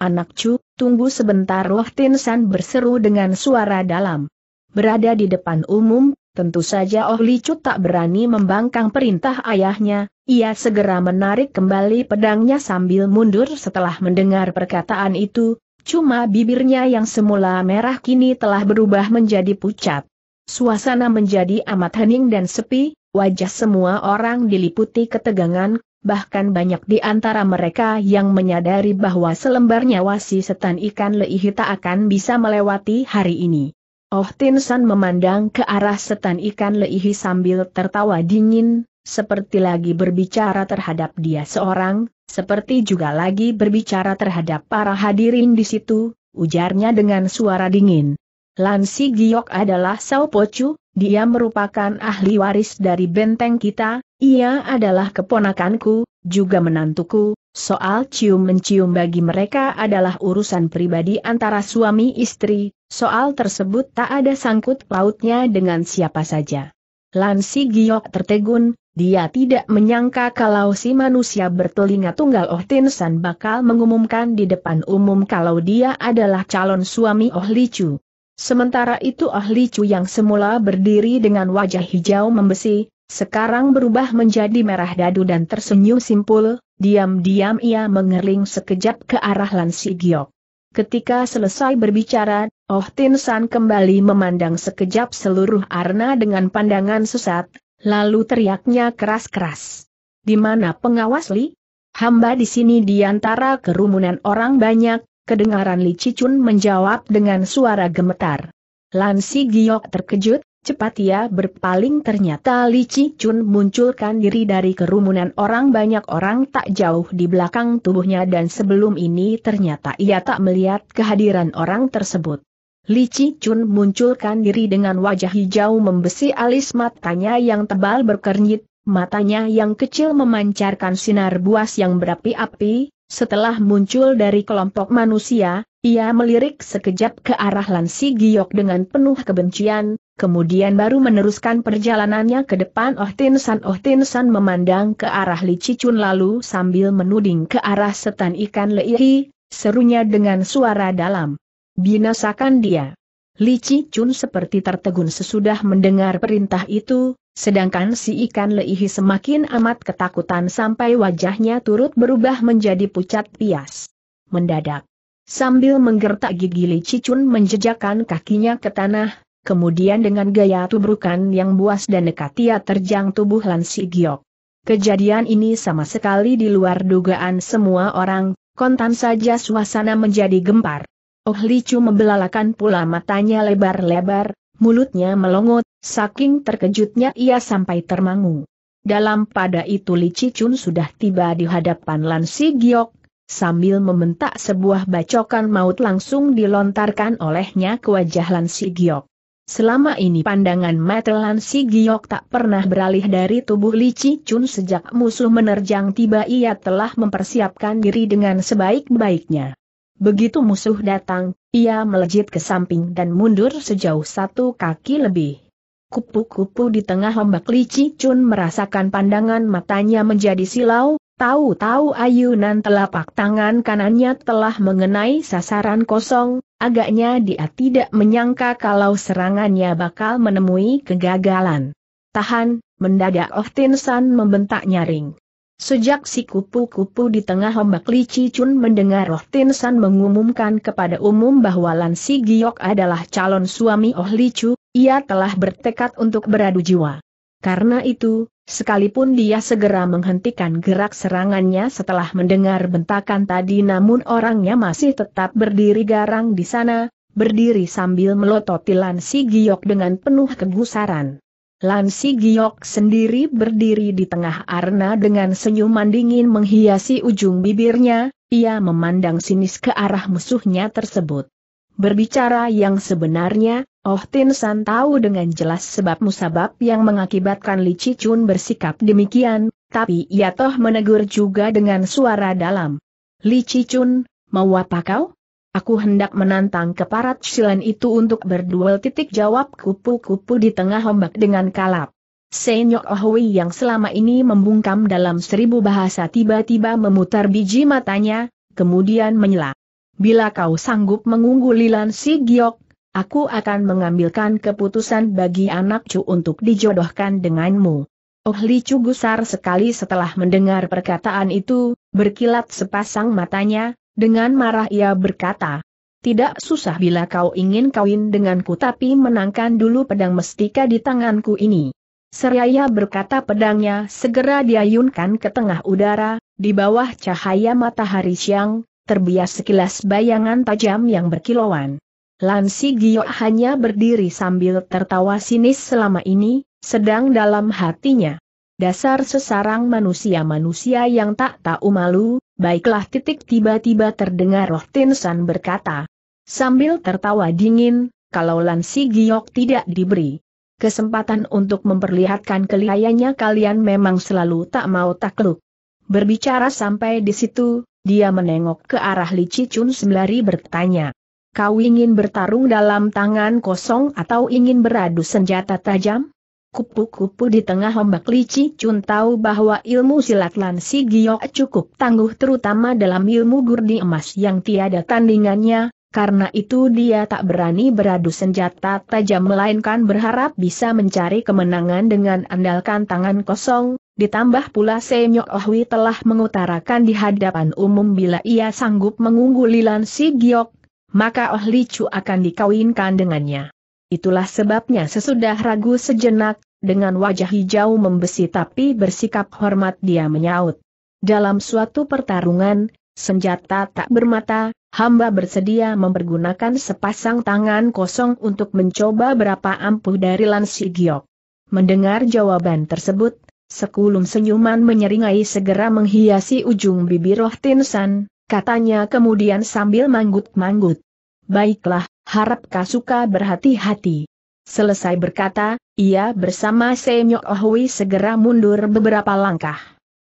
anak Chu, tunggu sebentar Roh Tinsan berseru dengan suara dalam. Berada di depan umum, Tentu saja Oh Licut tak berani membangkang perintah ayahnya, ia segera menarik kembali pedangnya sambil mundur setelah mendengar perkataan itu, cuma bibirnya yang semula merah kini telah berubah menjadi pucat. Suasana menjadi amat hening dan sepi, wajah semua orang diliputi ketegangan, bahkan banyak di antara mereka yang menyadari bahwa selembar nyawa si setan ikan Leihita tak akan bisa melewati hari ini. Oh Tin San memandang ke arah setan ikan Leihi sambil tertawa dingin, seperti lagi berbicara terhadap dia seorang, seperti juga lagi berbicara terhadap para hadirin di situ, ujarnya dengan suara dingin. Lansi Giok adalah Sao Pocu, dia merupakan ahli waris dari benteng kita, ia adalah keponakanku, juga menantuku, Soal cium-mencium bagi mereka adalah urusan pribadi antara suami istri, soal tersebut tak ada sangkut pautnya dengan siapa saja. Lansi Giok tertegun, dia tidak menyangka kalau si manusia bertelinga tunggal Oh Tin San bakal mengumumkan di depan umum kalau dia adalah calon suami Oh Li Chu. Sementara itu Oh Li Chu yang semula berdiri dengan wajah hijau membesi, sekarang berubah menjadi merah dadu dan tersenyum simpul, diam-diam ia mengering sekejap ke arah Lansi Giok. Ketika selesai berbicara, Oh Tin San kembali memandang sekejap seluruh arna dengan pandangan sesat, lalu teriaknya keras-keras. Di mana pengawas Li? Hamba di sini di antara kerumunan orang banyak, kedengaran Li Cicun menjawab dengan suara gemetar. Lansi Giok terkejut, Cepat ia ya, berpaling ternyata Li Chi Chun munculkan diri dari kerumunan orang banyak orang tak jauh di belakang tubuhnya dan sebelum ini ternyata ia tak melihat kehadiran orang tersebut. Li Chi Chun munculkan diri dengan wajah hijau membesi alis matanya yang tebal berkernyit, matanya yang kecil memancarkan sinar buas yang berapi-api, setelah muncul dari kelompok manusia, ia melirik sekejap ke arah Lansi Giok dengan penuh kebencian, kemudian baru meneruskan perjalanannya ke depan Oh Tin San Oh Tin San memandang ke arah Li Cicun lalu sambil menuding ke arah setan ikan Leihi, serunya dengan suara dalam. Binasakan dia. Li Cicun seperti tertegun sesudah mendengar perintah itu, Sedangkan si ikan leihi semakin amat ketakutan sampai wajahnya turut berubah menjadi pucat pias. Mendadak, Sambil menggertak gigi Li Cicun menjejakkan kakinya ke tanah, kemudian dengan gaya tubrukan yang buas dan dekat ia terjang tubuh Lan Si Giok. Kejadian ini sama sekali di luar dugaan semua orang, kontan saja suasana menjadi gempar. Oh Li Chu membelalakan pula matanya lebar-lebar, mulutnya melongot, saking terkejutnya ia sampai termangu. Dalam pada itu Li Cicun sudah tiba di hadapan Lan Si Giok, Sambil membentak sebuah bacokan maut langsung dilontarkan olehnya ke wajah Lansi Giok. Selama ini pandangan mata Lansi Giok tak pernah beralih dari tubuh Li Chi Chun sejak musuh menerjang tiba ia telah mempersiapkan diri dengan sebaik-baiknya. Begitu musuh datang, ia melejit ke samping dan mundur sejauh satu kaki lebih. Kupu-kupu di tengah ombak Li Chi Chun merasakan pandangan matanya menjadi silau, Tahu-tahu ayunan telapak tangan kanannya telah mengenai sasaran kosong, agaknya dia tidak menyangka kalau serangannya bakal menemui kegagalan. Tahan, mendadak Oh Tin San membentak nyaring. Sejak si kupu-kupu di tengah ombak Lici Chun mendengar Oh Tin San mengumumkan kepada umum bahwa Lan Si Giok adalah calon suami Oh Li ia telah bertekad untuk beradu jiwa. Karena itu, Sekalipun dia segera menghentikan gerak serangannya setelah mendengar bentakan tadi namun orangnya masih tetap berdiri garang di sana, berdiri sambil melototi Lan Giok dengan penuh kegusaran. Lan Giok sendiri berdiri di tengah arena dengan senyuman dingin menghiasi ujung bibirnya, ia memandang sinis ke arah musuhnya tersebut. Berbicara yang sebenarnya, Oh Tin San tahu dengan jelas sebab musabab yang mengakibatkan Li Cicun bersikap demikian, tapi ia toh menegur juga dengan suara dalam. Li Cicun, mau apa kau? Aku hendak menantang keparat silan itu untuk berduel titik jawab kupu-kupu di tengah ombak dengan kalap. Senyok Ohui oh yang selama ini membungkam dalam seribu bahasa tiba-tiba memutar biji matanya, kemudian menyela. Bila kau sanggup mengungguli Lan Si Giok, aku akan mengambilkan keputusan bagi anak cu untuk dijodohkan denganmu. Oh Li Chu gusar sekali setelah mendengar perkataan itu, berkilat sepasang matanya, dengan marah ia berkata, tidak susah bila kau ingin kawin denganku tapi menangkan dulu pedang mestika di tanganku ini. Seraya berkata pedangnya segera diayunkan ke tengah udara, di bawah cahaya matahari siang, terbias sekilas bayangan tajam yang berkilauan. Lansi Giok hanya berdiri sambil tertawa sinis selama ini, sedang dalam hatinya. Dasar sesarang manusia-manusia yang tak tahu malu, baiklah titik tiba-tiba terdengar Roh Tin San berkata. Sambil tertawa dingin, kalau Lansi Giok tidak diberi kesempatan untuk memperlihatkan kelihayanya kalian memang selalu tak mau takluk. Berbicara sampai di situ, dia menengok ke arah Li Chun sembari bertanya. Kau ingin bertarung dalam tangan kosong atau ingin beradu senjata tajam? Kupu-kupu di tengah ombak licik Chun tahu bahwa ilmu silat Lan Si Giok cukup tangguh terutama dalam ilmu gurdi emas yang tiada tandingannya, karena itu dia tak berani beradu senjata tajam melainkan berharap bisa mencari kemenangan dengan andalkan tangan kosong, Ditambah pula Senyok Ohwi telah mengutarakan di hadapan umum bila ia sanggup mengungguli Lan Si Giok, maka Oh Licu akan dikawinkan dengannya. Itulah sebabnya sesudah ragu sejenak, dengan wajah hijau membesi tapi bersikap hormat dia menyaut. Dalam suatu pertarungan, senjata tak bermata, hamba bersedia mempergunakan sepasang tangan kosong untuk mencoba berapa ampuh dari Lansi Giok. Mendengar jawaban tersebut, sekulum senyuman menyeringai segera menghiasi ujung bibir Roh Tinsan, katanya kemudian sambil manggut-manggut. Baiklah, harap Kasuka berhati-hati. Selesai berkata, ia bersama Senyok Ohui segera mundur beberapa langkah.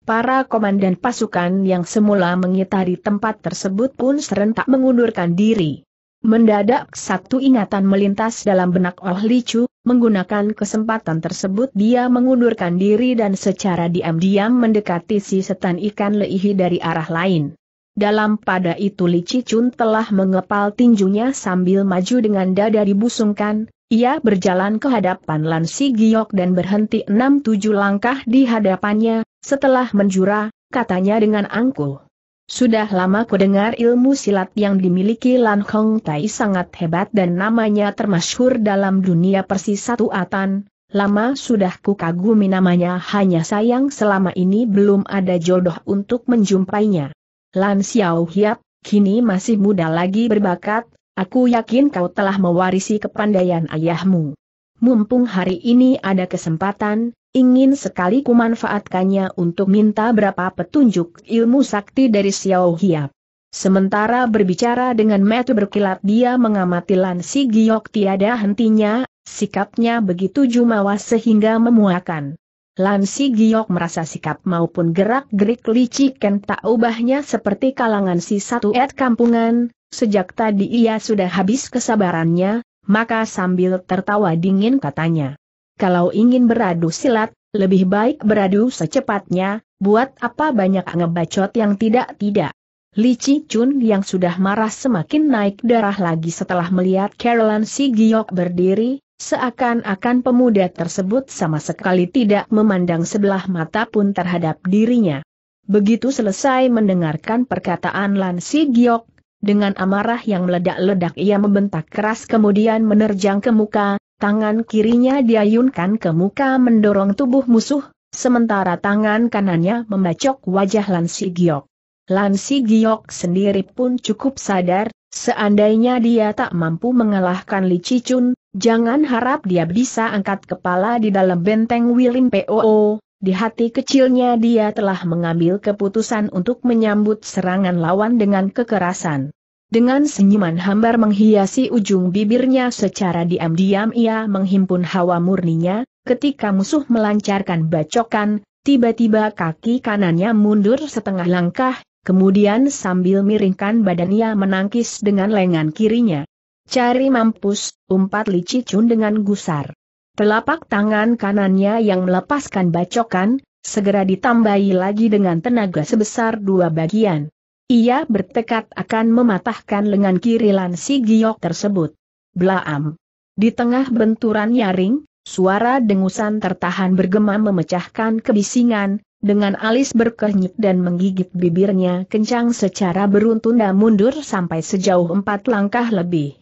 Para komandan pasukan yang semula mengitari tempat tersebut pun serentak mengundurkan diri. Mendadak satu ingatan melintas dalam benak Oh Licu, menggunakan kesempatan tersebut dia mengundurkan diri dan secara diam-diam mendekati si setan ikan leihi dari arah lain. Dalam pada itu Li Cicun telah mengepal tinjunya sambil maju dengan dada dibusungkan, ia berjalan ke hadapan Lan Si Giok dan berhenti enam tujuh langkah di hadapannya, setelah menjura, katanya dengan angkuh. Sudah lama ku dengar ilmu silat yang dimiliki Lan Hong Tai sangat hebat dan namanya termasyhur dalam dunia persis satu atan. Lama sudah ku kagumi namanya hanya sayang selama ini belum ada jodoh untuk menjumpainya. Lan Xiao Hiap, kini masih muda lagi berbakat, aku yakin kau telah mewarisi kepandaian ayahmu. Mumpung hari ini ada kesempatan, ingin sekali kumanfaatkannya untuk minta berapa petunjuk ilmu sakti dari Xiao Hiap. Sementara berbicara dengan mata berkilat dia mengamati Lan Si Giok tiada hentinya, sikapnya begitu jumawa sehingga memuakan. Lansi Si Giok merasa sikap maupun gerak-gerik licik Ken tak ubahnya seperti kalangan si satu et kampungan, sejak tadi ia sudah habis kesabarannya, maka sambil tertawa dingin katanya. Kalau ingin beradu silat, lebih baik beradu secepatnya, buat apa banyak ngebacot yang tidak-tidak. Li Chun yang sudah marah semakin naik darah lagi setelah melihat Caroline Si Giok berdiri, Seakan-akan pemuda tersebut sama sekali tidak memandang sebelah mata pun terhadap dirinya. Begitu selesai mendengarkan perkataan Lan Si Giok, dengan amarah yang meledak-ledak ia membentak keras kemudian menerjang ke muka, tangan kirinya diayunkan ke muka mendorong tubuh musuh, sementara tangan kanannya membacok wajah Lan Si Giok. Lan Si Giok sendiri pun cukup sadar, seandainya dia tak mampu mengalahkan Li Chun, Jangan harap dia bisa angkat kepala di dalam benteng Wilin POO, di hati kecilnya dia telah mengambil keputusan untuk menyambut serangan lawan dengan kekerasan. Dengan senyuman hambar menghiasi ujung bibirnya secara diam-diam ia menghimpun hawa murninya, ketika musuh melancarkan bacokan, tiba-tiba kaki kanannya mundur setengah langkah, kemudian sambil miringkan badannya menangkis dengan lengan kirinya. Cari mampus, umpat Li Cicun dengan gusar. Telapak tangan kanannya yang melepaskan bacokan, segera ditambahi lagi dengan tenaga sebesar dua bagian. Ia bertekad akan mematahkan lengan kiri Lan Si Giok tersebut. Blaam. Di tengah benturan nyaring, suara dengusan tertahan bergema memecahkan kebisingan, dengan alis berkenyut dan menggigit bibirnya kencang secara beruntun dan mundur sampai sejauh empat langkah lebih.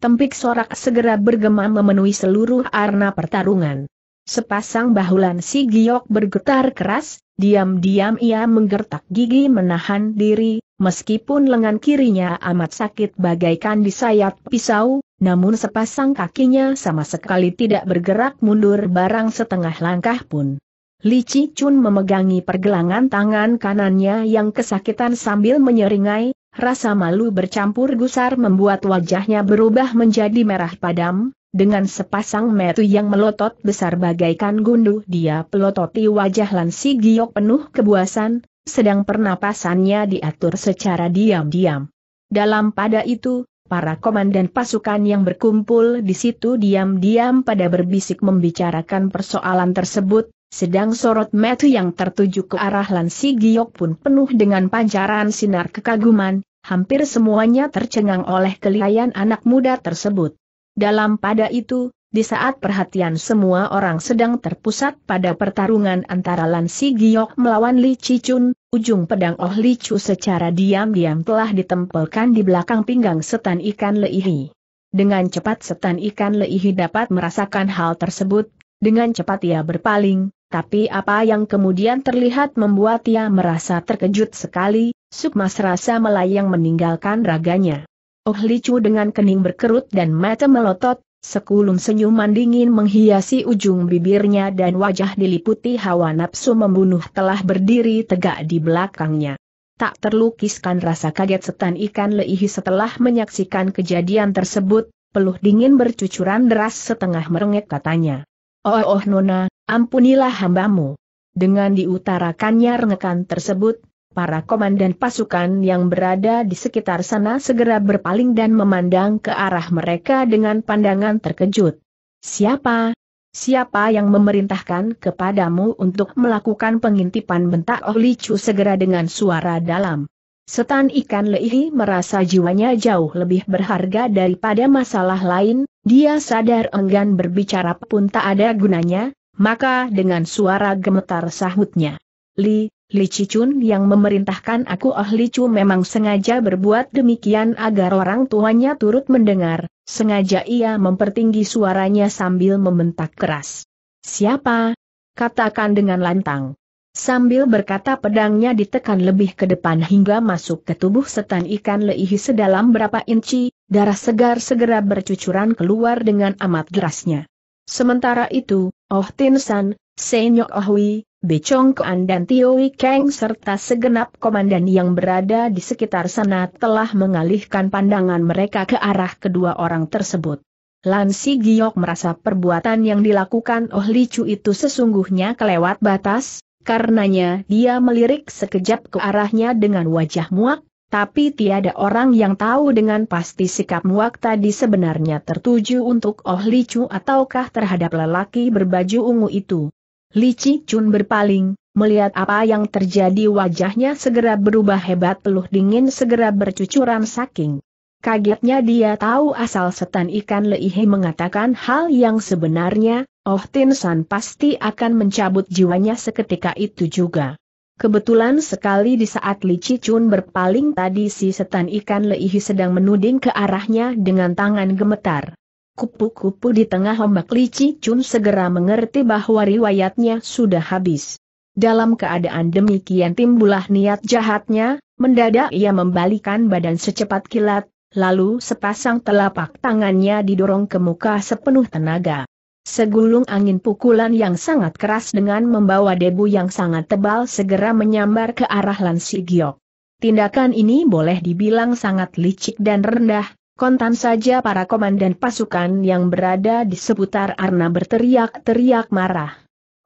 Tempik sorak segera bergema memenuhi seluruh arena pertarungan. Sepasang bahulan si Giok bergetar keras, diam-diam ia menggertak gigi menahan diri, meskipun lengan kirinya amat sakit bagaikan disayat pisau, namun sepasang kakinya sama sekali tidak bergerak mundur barang setengah langkah pun. Li Chi Chun memegangi pergelangan tangan kanannya yang kesakitan sambil menyeringai, rasa malu bercampur gusar membuat wajahnya berubah menjadi merah padam, dengan sepasang metu yang melotot besar bagaikan gundu dia pelototi wajah Lansi Giok penuh kebuasan, sedang pernapasannya diatur secara diam-diam. Dalam pada itu, para komandan pasukan yang berkumpul di situ diam-diam pada berbisik membicarakan persoalan tersebut, Sedang sorot metu yang tertuju ke arah Lansi Giok pun penuh dengan pancaran sinar kekaguman, hampir semuanya tercengang oleh kelihayan anak muda tersebut. Dalam pada itu, di saat perhatian semua orang sedang terpusat pada pertarungan antara Lan Si Giok melawan Li Cicun, ujung pedang Oh Li Chu secara diam-diam telah ditempelkan di belakang pinggang setan ikan Leihi. Dengan cepat setan ikan Leihi dapat merasakan hal tersebut, dengan cepat ia berpaling, tapi apa yang kemudian terlihat membuat ia merasa terkejut sekali, Sukma serasa melayang meninggalkan raganya. Oh Licu dengan kening berkerut dan mata melotot, sekulum senyuman dingin menghiasi ujung bibirnya dan wajah diliputi hawa nafsu membunuh telah berdiri tegak di belakangnya. Tak terlukiskan rasa kaget setan ikan leihi setelah menyaksikan kejadian tersebut, peluh dingin bercucuran deras setengah merengek katanya. Oh oh nona, ampunilah hambamu. Dengan diutarakannya rengekan tersebut, Para komandan pasukan yang berada di sekitar sana segera berpaling dan memandang ke arah mereka dengan pandangan terkejut. Siapa? Siapa yang memerintahkan kepadamu untuk melakukan pengintipan bentak Oh Licu segera dengan suara dalam. Setan ikan Leihi merasa jiwanya jauh lebih berharga daripada masalah lain, dia sadar enggan berbicara pun tak ada gunanya, maka dengan suara gemetar sahutnya. Li, Li Cicun yang memerintahkan aku Oh Li Cu memang sengaja berbuat demikian agar orang tuanya turut mendengar, sengaja ia mempertinggi suaranya sambil membentak keras. Siapa? Katakan dengan lantang. Sambil berkata pedangnya ditekan lebih ke depan hingga masuk ke tubuh setan ikan leihi sedalam berapa inci, darah segar segera bercucuran keluar dengan amat derasnya. Sementara itu, Oh Tin San, Senyok Ohui, Becong Kuan dan Tio Keng serta segenap komandan yang berada di sekitar sana telah mengalihkan pandangan mereka ke arah kedua orang tersebut. Lan Si Giok merasa perbuatan yang dilakukan Oh Chu itu sesungguhnya kelewat batas, karenanya dia melirik sekejap ke arahnya dengan wajah muak, tapi tiada orang yang tahu dengan pasti sikap Muak tadi sebenarnya tertuju untuk Oh Li Chu ataukah terhadap lelaki berbaju ungu itu. Li Chi Chun berpaling, melihat apa yang terjadi wajahnya segera berubah hebat peluh dingin segera bercucuran saking. Kagetnya dia tahu asal setan ikan Leihe mengatakan hal yang sebenarnya, Oh Tin San pasti akan mencabut jiwanya seketika itu juga. Kebetulan sekali di saat Li Cicun berpaling tadi si setan ikan Leihi sedang menuding ke arahnya dengan tangan gemetar. Kupu-kupu di tengah ombak Li Cicun segera mengerti bahwa riwayatnya sudah habis. Dalam keadaan demikian timbulah niat jahatnya, mendadak ia membalikan badan secepat kilat, lalu sepasang telapak tangannya didorong ke muka sepenuh tenaga. Segulung angin pukulan yang sangat keras dengan membawa debu yang sangat tebal segera menyambar ke arah Lansi Giok. Tindakan ini boleh dibilang sangat licik dan rendah, kontan saja para komandan pasukan yang berada di seputar Arna berteriak-teriak marah.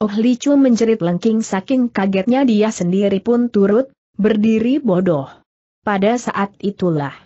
Oh Licu menjerit lengking saking kagetnya dia sendiri pun turut, berdiri bodoh. Pada saat itulah,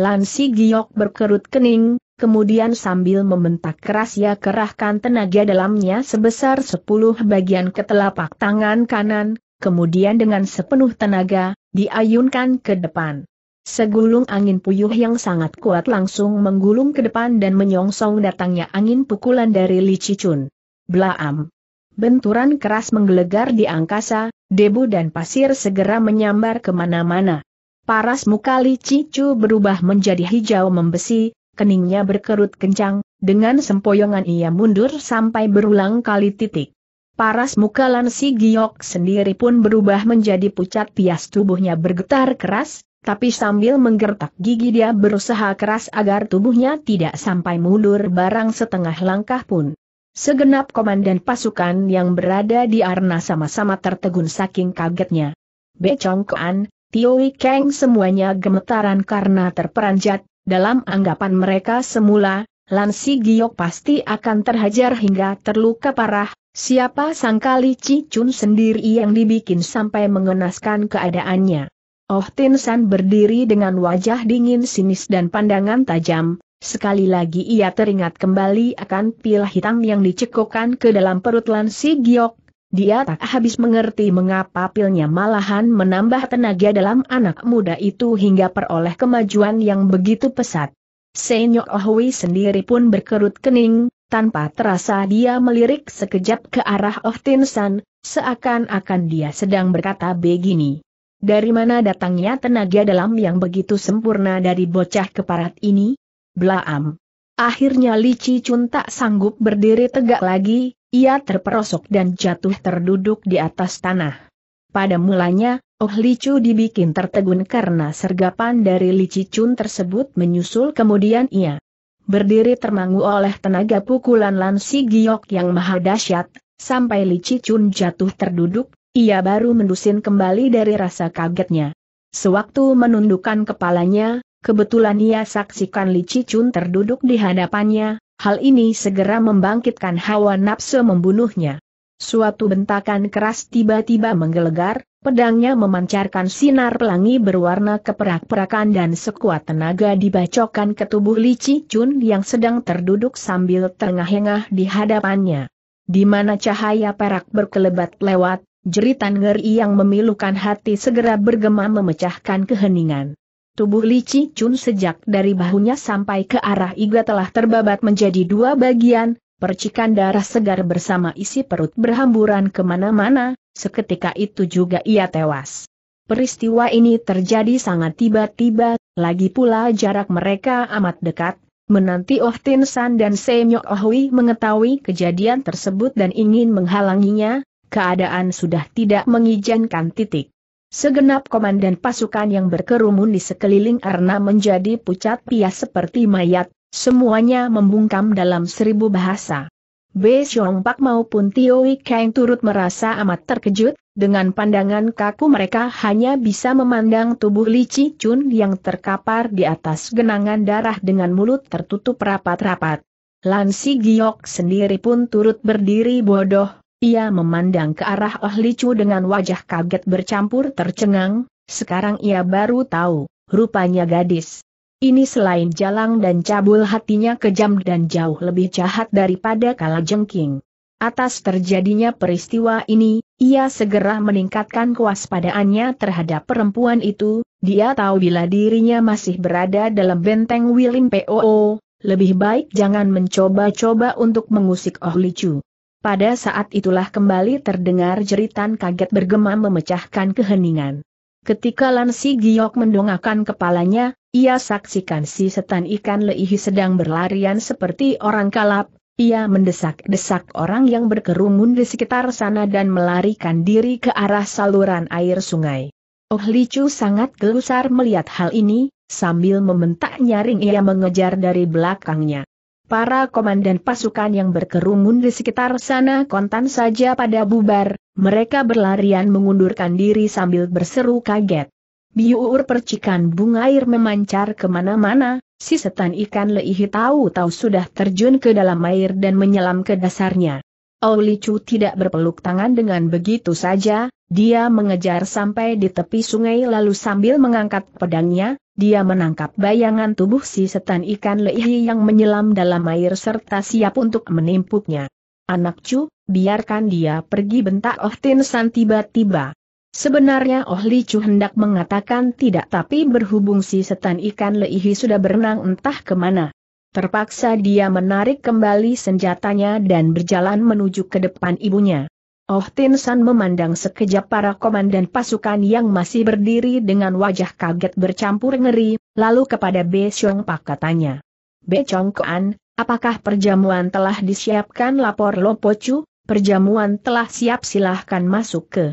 Lansi Giok berkerut kening, kemudian sambil membentak keras ia kerahkan tenaga dalamnya sebesar sepuluh bagian ke telapak tangan kanan, kemudian dengan sepenuh tenaga, diayunkan ke depan. Segulung angin puyuh yang sangat kuat langsung menggulung ke depan dan menyongsong datangnya angin pukulan dari Li Cicun. Blaam. Benturan keras menggelegar di angkasa, debu dan pasir segera menyambar kemana-mana. Paras muka Li Cicu berubah menjadi hijau membesi, keningnya berkerut kencang, dengan sempoyongan ia mundur sampai berulang kali titik. Paras muka Lansi Giok sendiri pun berubah menjadi pucat pias tubuhnya bergetar keras, tapi sambil menggertak gigi dia berusaha keras agar tubuhnya tidak sampai mundur barang setengah langkah pun. Segenap komandan pasukan yang berada di Arna sama-sama tertegun saking kagetnya. Becongkoan, Tioi Kang semuanya gemetaran karena terperanjat, dalam anggapan mereka semula, Lansi Giok pasti akan terhajar hingga terluka parah, siapa sangka Li Chun sendiri yang dibikin sampai mengenaskan keadaannya. Oh Tin San berdiri dengan wajah dingin sinis dan pandangan tajam, Sekali lagi ia teringat kembali akan pil hitam yang dicekokkan ke dalam perut Lansi Giok, dia tak habis mengerti mengapa pilnya malahan menambah tenaga dalam anak muda itu hingga peroleh kemajuan yang begitu pesat. Senyok Ohui sendiri pun berkerut kening, tanpa terasa dia melirik sekejap ke arah Oh Tin San, seakan-akan dia sedang berkata begini. Dari mana datangnya tenaga dalam yang begitu sempurna dari bocah keparat ini? Blaam. Akhirnya Li Chi Chun tak sanggup berdiri tegak lagi, ia terperosok dan jatuh terduduk di atas tanah. Pada mulanya, Oh Licu dibikin tertegun karena sergapan dari Licicun tersebut menyusul kemudian ia berdiri termangu oleh tenaga pukulan Lansi Giok yang maha dahsyat, sampai Licicun jatuh terduduk, ia baru mendusin kembali dari rasa kagetnya. Sewaktu menundukkan kepalanya, kebetulan ia saksikan Licicun terduduk di hadapannya, Hal ini segera membangkitkan hawa nafsu membunuhnya. Suatu bentakan keras tiba-tiba menggelegar, pedangnya memancarkan sinar pelangi berwarna keperak-perakan dan sekuat tenaga dibacokan ke tubuh Li Chi Chun yang sedang terduduk sambil terengah-engah di hadapannya. Di mana cahaya perak berkelebat lewat, jeritan ngeri yang memilukan hati segera bergema memecahkan keheningan. Tubuh Li Chi Chun sejak dari bahunya sampai ke arah iga telah terbabat menjadi dua bagian, percikan darah segar bersama isi perut berhamburan kemana-mana, seketika itu juga ia tewas. Peristiwa ini terjadi sangat tiba-tiba, lagi pula jarak mereka amat dekat, menanti Oh Tin San dan Senyok Ohui mengetahui kejadian tersebut dan ingin menghalanginya, keadaan sudah tidak mengizinkan titik. Segenap komandan pasukan yang berkerumun di sekeliling Arna menjadi pucat pias seperti mayat, semuanya membungkam dalam seribu bahasa. Bei Xiong Pak maupun Tio Kang turut merasa amat terkejut, dengan pandangan kaku mereka hanya bisa memandang tubuh Li Chi Chun yang terkapar di atas genangan darah dengan mulut tertutup rapat-rapat. Lansi Giok sendiri pun turut berdiri bodoh, ia memandang ke arah Oh Licu dengan wajah kaget bercampur tercengang, sekarang ia baru tahu, rupanya gadis. Ini selain jalang dan cabul hatinya kejam dan jauh lebih jahat daripada kala jengking. Atas terjadinya peristiwa ini, ia segera meningkatkan kewaspadaannya terhadap perempuan itu, dia tahu bila dirinya masih berada dalam benteng Wilin POO, lebih baik jangan mencoba-coba untuk mengusik Oh Licu. Pada saat itulah kembali terdengar jeritan kaget bergema memecahkan keheningan. Ketika Lansi Giok mendongakkan kepalanya, ia saksikan si setan ikan leihi sedang berlarian seperti orang kalap, ia mendesak-desak orang yang berkerumun di sekitar sana dan melarikan diri ke arah saluran air sungai. Oh Licu sangat gelusar melihat hal ini, sambil membentak nyaring ia mengejar dari belakangnya. Para komandan pasukan yang berkerumun di sekitar sana kontan saja pada bubar, mereka berlarian mengundurkan diri sambil berseru kaget. Biur percikan bunga air memancar kemana-mana, si setan ikan leihi tahu-tahu sudah terjun ke dalam air dan menyelam ke dasarnya. Aulicu tidak berpeluk tangan dengan begitu saja, dia mengejar sampai di tepi sungai lalu sambil mengangkat pedangnya, dia menangkap bayangan tubuh si setan ikan lehi yang menyelam dalam air serta siap untuk menimpuknya. Anak cu, biarkan dia pergi bentak Oh Tin San tiba-tiba. Sebenarnya Oh Li Chu hendak mengatakan tidak tapi berhubung si setan ikan lehi sudah berenang entah kemana. Terpaksa dia menarik kembali senjatanya dan berjalan menuju ke depan ibunya. Oh Tin San memandang sekejap para komandan pasukan yang masih berdiri dengan wajah kaget bercampur ngeri, lalu kepada Be Xiong Pak katanya. Be Chong Kuan, apakah perjamuan telah disiapkan lapor Po Chu, Perjamuan telah siap silahkan masuk ke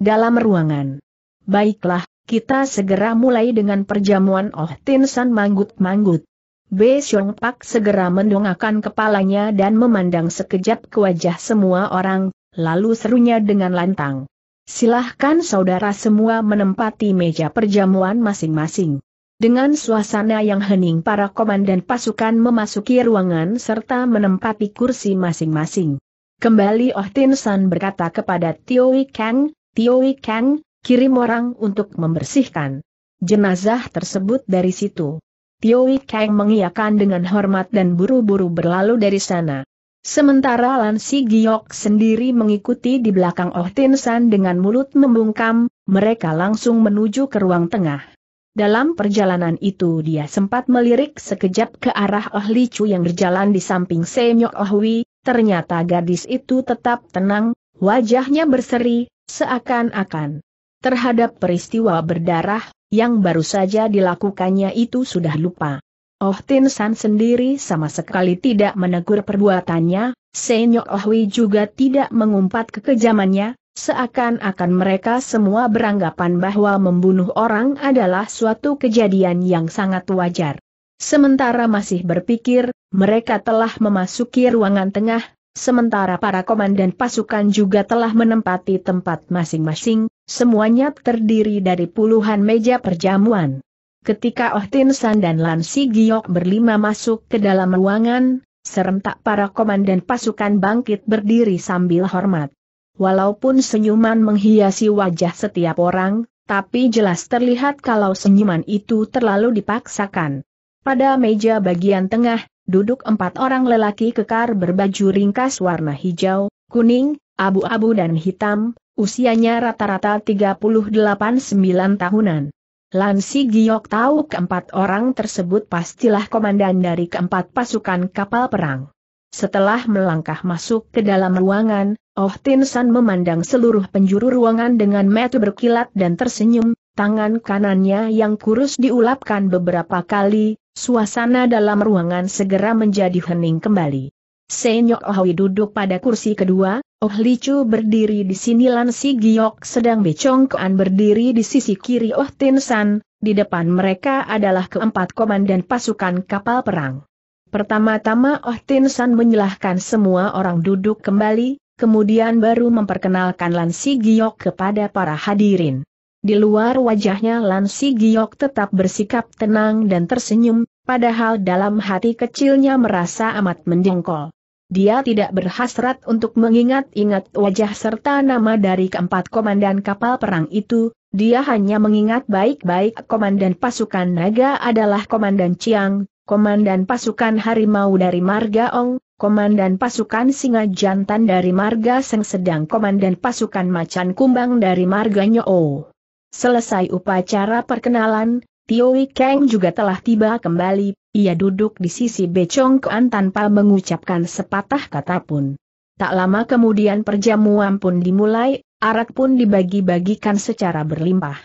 dalam ruangan. Baiklah, kita segera mulai dengan perjamuan Oh Tin San manggut-manggut. B. Xiong Pak segera mendongakkan kepalanya dan memandang sekejap ke wajah semua orang, lalu serunya dengan lantang. Silahkan saudara semua menempati meja perjamuan masing-masing. Dengan suasana yang hening para komandan pasukan memasuki ruangan serta menempati kursi masing-masing. Kembali Oh Tin San berkata kepada Tio Kang, Tio Kang, kirim orang untuk membersihkan jenazah tersebut dari situ. Tio Kang mengiyakan dengan hormat dan buru-buru berlalu dari sana. Sementara Lan Si Giok sendiri mengikuti di belakang Oh Tin San dengan mulut membungkam, mereka langsung menuju ke ruang tengah. Dalam perjalanan itu dia sempat melirik sekejap ke arah Oh Li Chu yang berjalan di samping Senyok Oh Wi, ternyata gadis itu tetap tenang, wajahnya berseri, seakan-akan. Terhadap peristiwa berdarah, yang baru saja dilakukannya itu sudah lupa. Oh Tin San sendiri sama sekali tidak menegur perbuatannya, Senyok Oh Wei juga tidak mengumpat kekejamannya, seakan-akan mereka semua beranggapan bahwa membunuh orang adalah suatu kejadian yang sangat wajar. Sementara masih berpikir, mereka telah memasuki ruangan tengah, sementara para komandan pasukan juga telah menempati tempat masing-masing, semuanya terdiri dari puluhan meja perjamuan. Ketika Oh Tin San dan Lan Si Giok berlima masuk ke dalam ruangan, serentak para komandan pasukan bangkit berdiri sambil hormat. Walaupun senyuman menghiasi wajah setiap orang, tapi jelas terlihat kalau senyuman itu terlalu dipaksakan. Pada meja bagian tengah, duduk empat orang lelaki kekar berbaju ringkas warna hijau, kuning, abu-abu dan hitam, usianya rata-rata 38-9 tahunan. Lansi Giok tahu keempat orang tersebut pastilah komandan dari keempat pasukan kapal perang. Setelah melangkah masuk ke dalam ruangan, Oh Tin San memandang seluruh penjuru ruangan dengan mata berkilat dan tersenyum, tangan kanannya yang kurus diulapkan beberapa kali, suasana dalam ruangan segera menjadi hening kembali. Senyok Ohui duduk pada kursi kedua, Oh Licu berdiri di sini Lan Si Giok sedang Becongkoan berdiri di sisi kiri Oh Tin San, di depan mereka adalah keempat komandan pasukan kapal perang. Pertama-tama Oh Tin San menyilahkan semua orang duduk kembali, kemudian baru memperkenalkan Lan Si Giok kepada para hadirin. Di luar wajahnya Lan Si Giok tetap bersikap tenang dan tersenyum, padahal dalam hati kecilnya merasa amat mendengkol. Dia tidak berhasrat untuk mengingat-ingat wajah serta nama dari keempat komandan kapal perang itu, dia hanya mengingat baik-baik komandan pasukan naga adalah komandan Chiang, komandan pasukan harimau dari Marga Ong, komandan pasukan singa jantan dari Marga Seng sedang komandan pasukan macan kumbang dari Marga Nyo. Selesai upacara perkenalan, Tioi Kang juga telah tiba kembali, ia duduk di sisi Becong Kuan tanpa mengucapkan sepatah kata pun. Tak lama kemudian perjamuan pun dimulai, arak pun dibagi-bagikan secara berlimpah.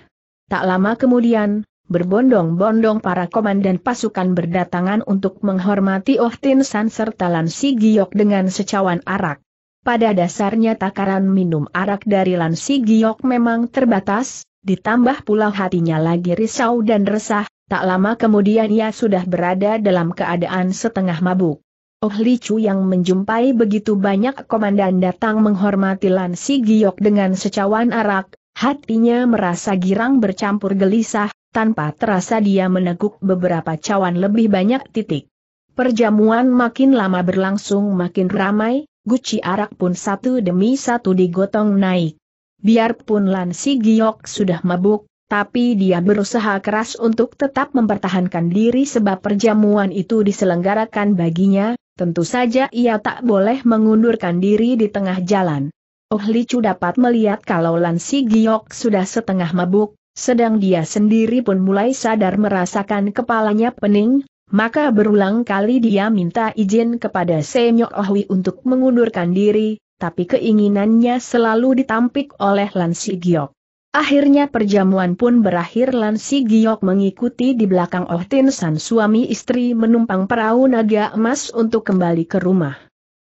Tak lama kemudian, berbondong-bondong para komandan pasukan berdatangan untuk menghormati Oh Tin San serta Lan Si Giok dengan secawan arak. Pada dasarnya takaran minum arak dari Lansi Si Giok memang terbatas, Ditambah pula hatinya lagi risau dan resah, tak lama kemudian ia sudah berada dalam keadaan setengah mabuk. Oh Li Chu yang menjumpai begitu banyak komandan datang menghormati Lan Si Giok dengan secawan arak, hatinya merasa girang bercampur gelisah, tanpa terasa dia meneguk beberapa cawan lebih banyak titik. Perjamuan makin lama berlangsung makin ramai, guci arak pun satu demi satu digotong naik. Biarpun Lan Si Giok sudah mabuk, tapi dia berusaha keras untuk tetap mempertahankan diri sebab perjamuan itu diselenggarakan baginya, tentu saja ia tak boleh mengundurkan diri di tengah jalan. Oh Chu dapat melihat kalau Lan Si Giok sudah setengah mabuk, sedang dia sendiri pun mulai sadar merasakan kepalanya pening, maka berulang kali dia minta izin kepada Senyok Ohwi untuk mengundurkan diri, tapi keinginannya selalu ditampik oleh Lansi Giok. Akhirnya perjamuan pun berakhir Lansi Giok mengikuti di belakang Oh Tin San suami istri menumpang perahu naga emas untuk kembali ke rumah.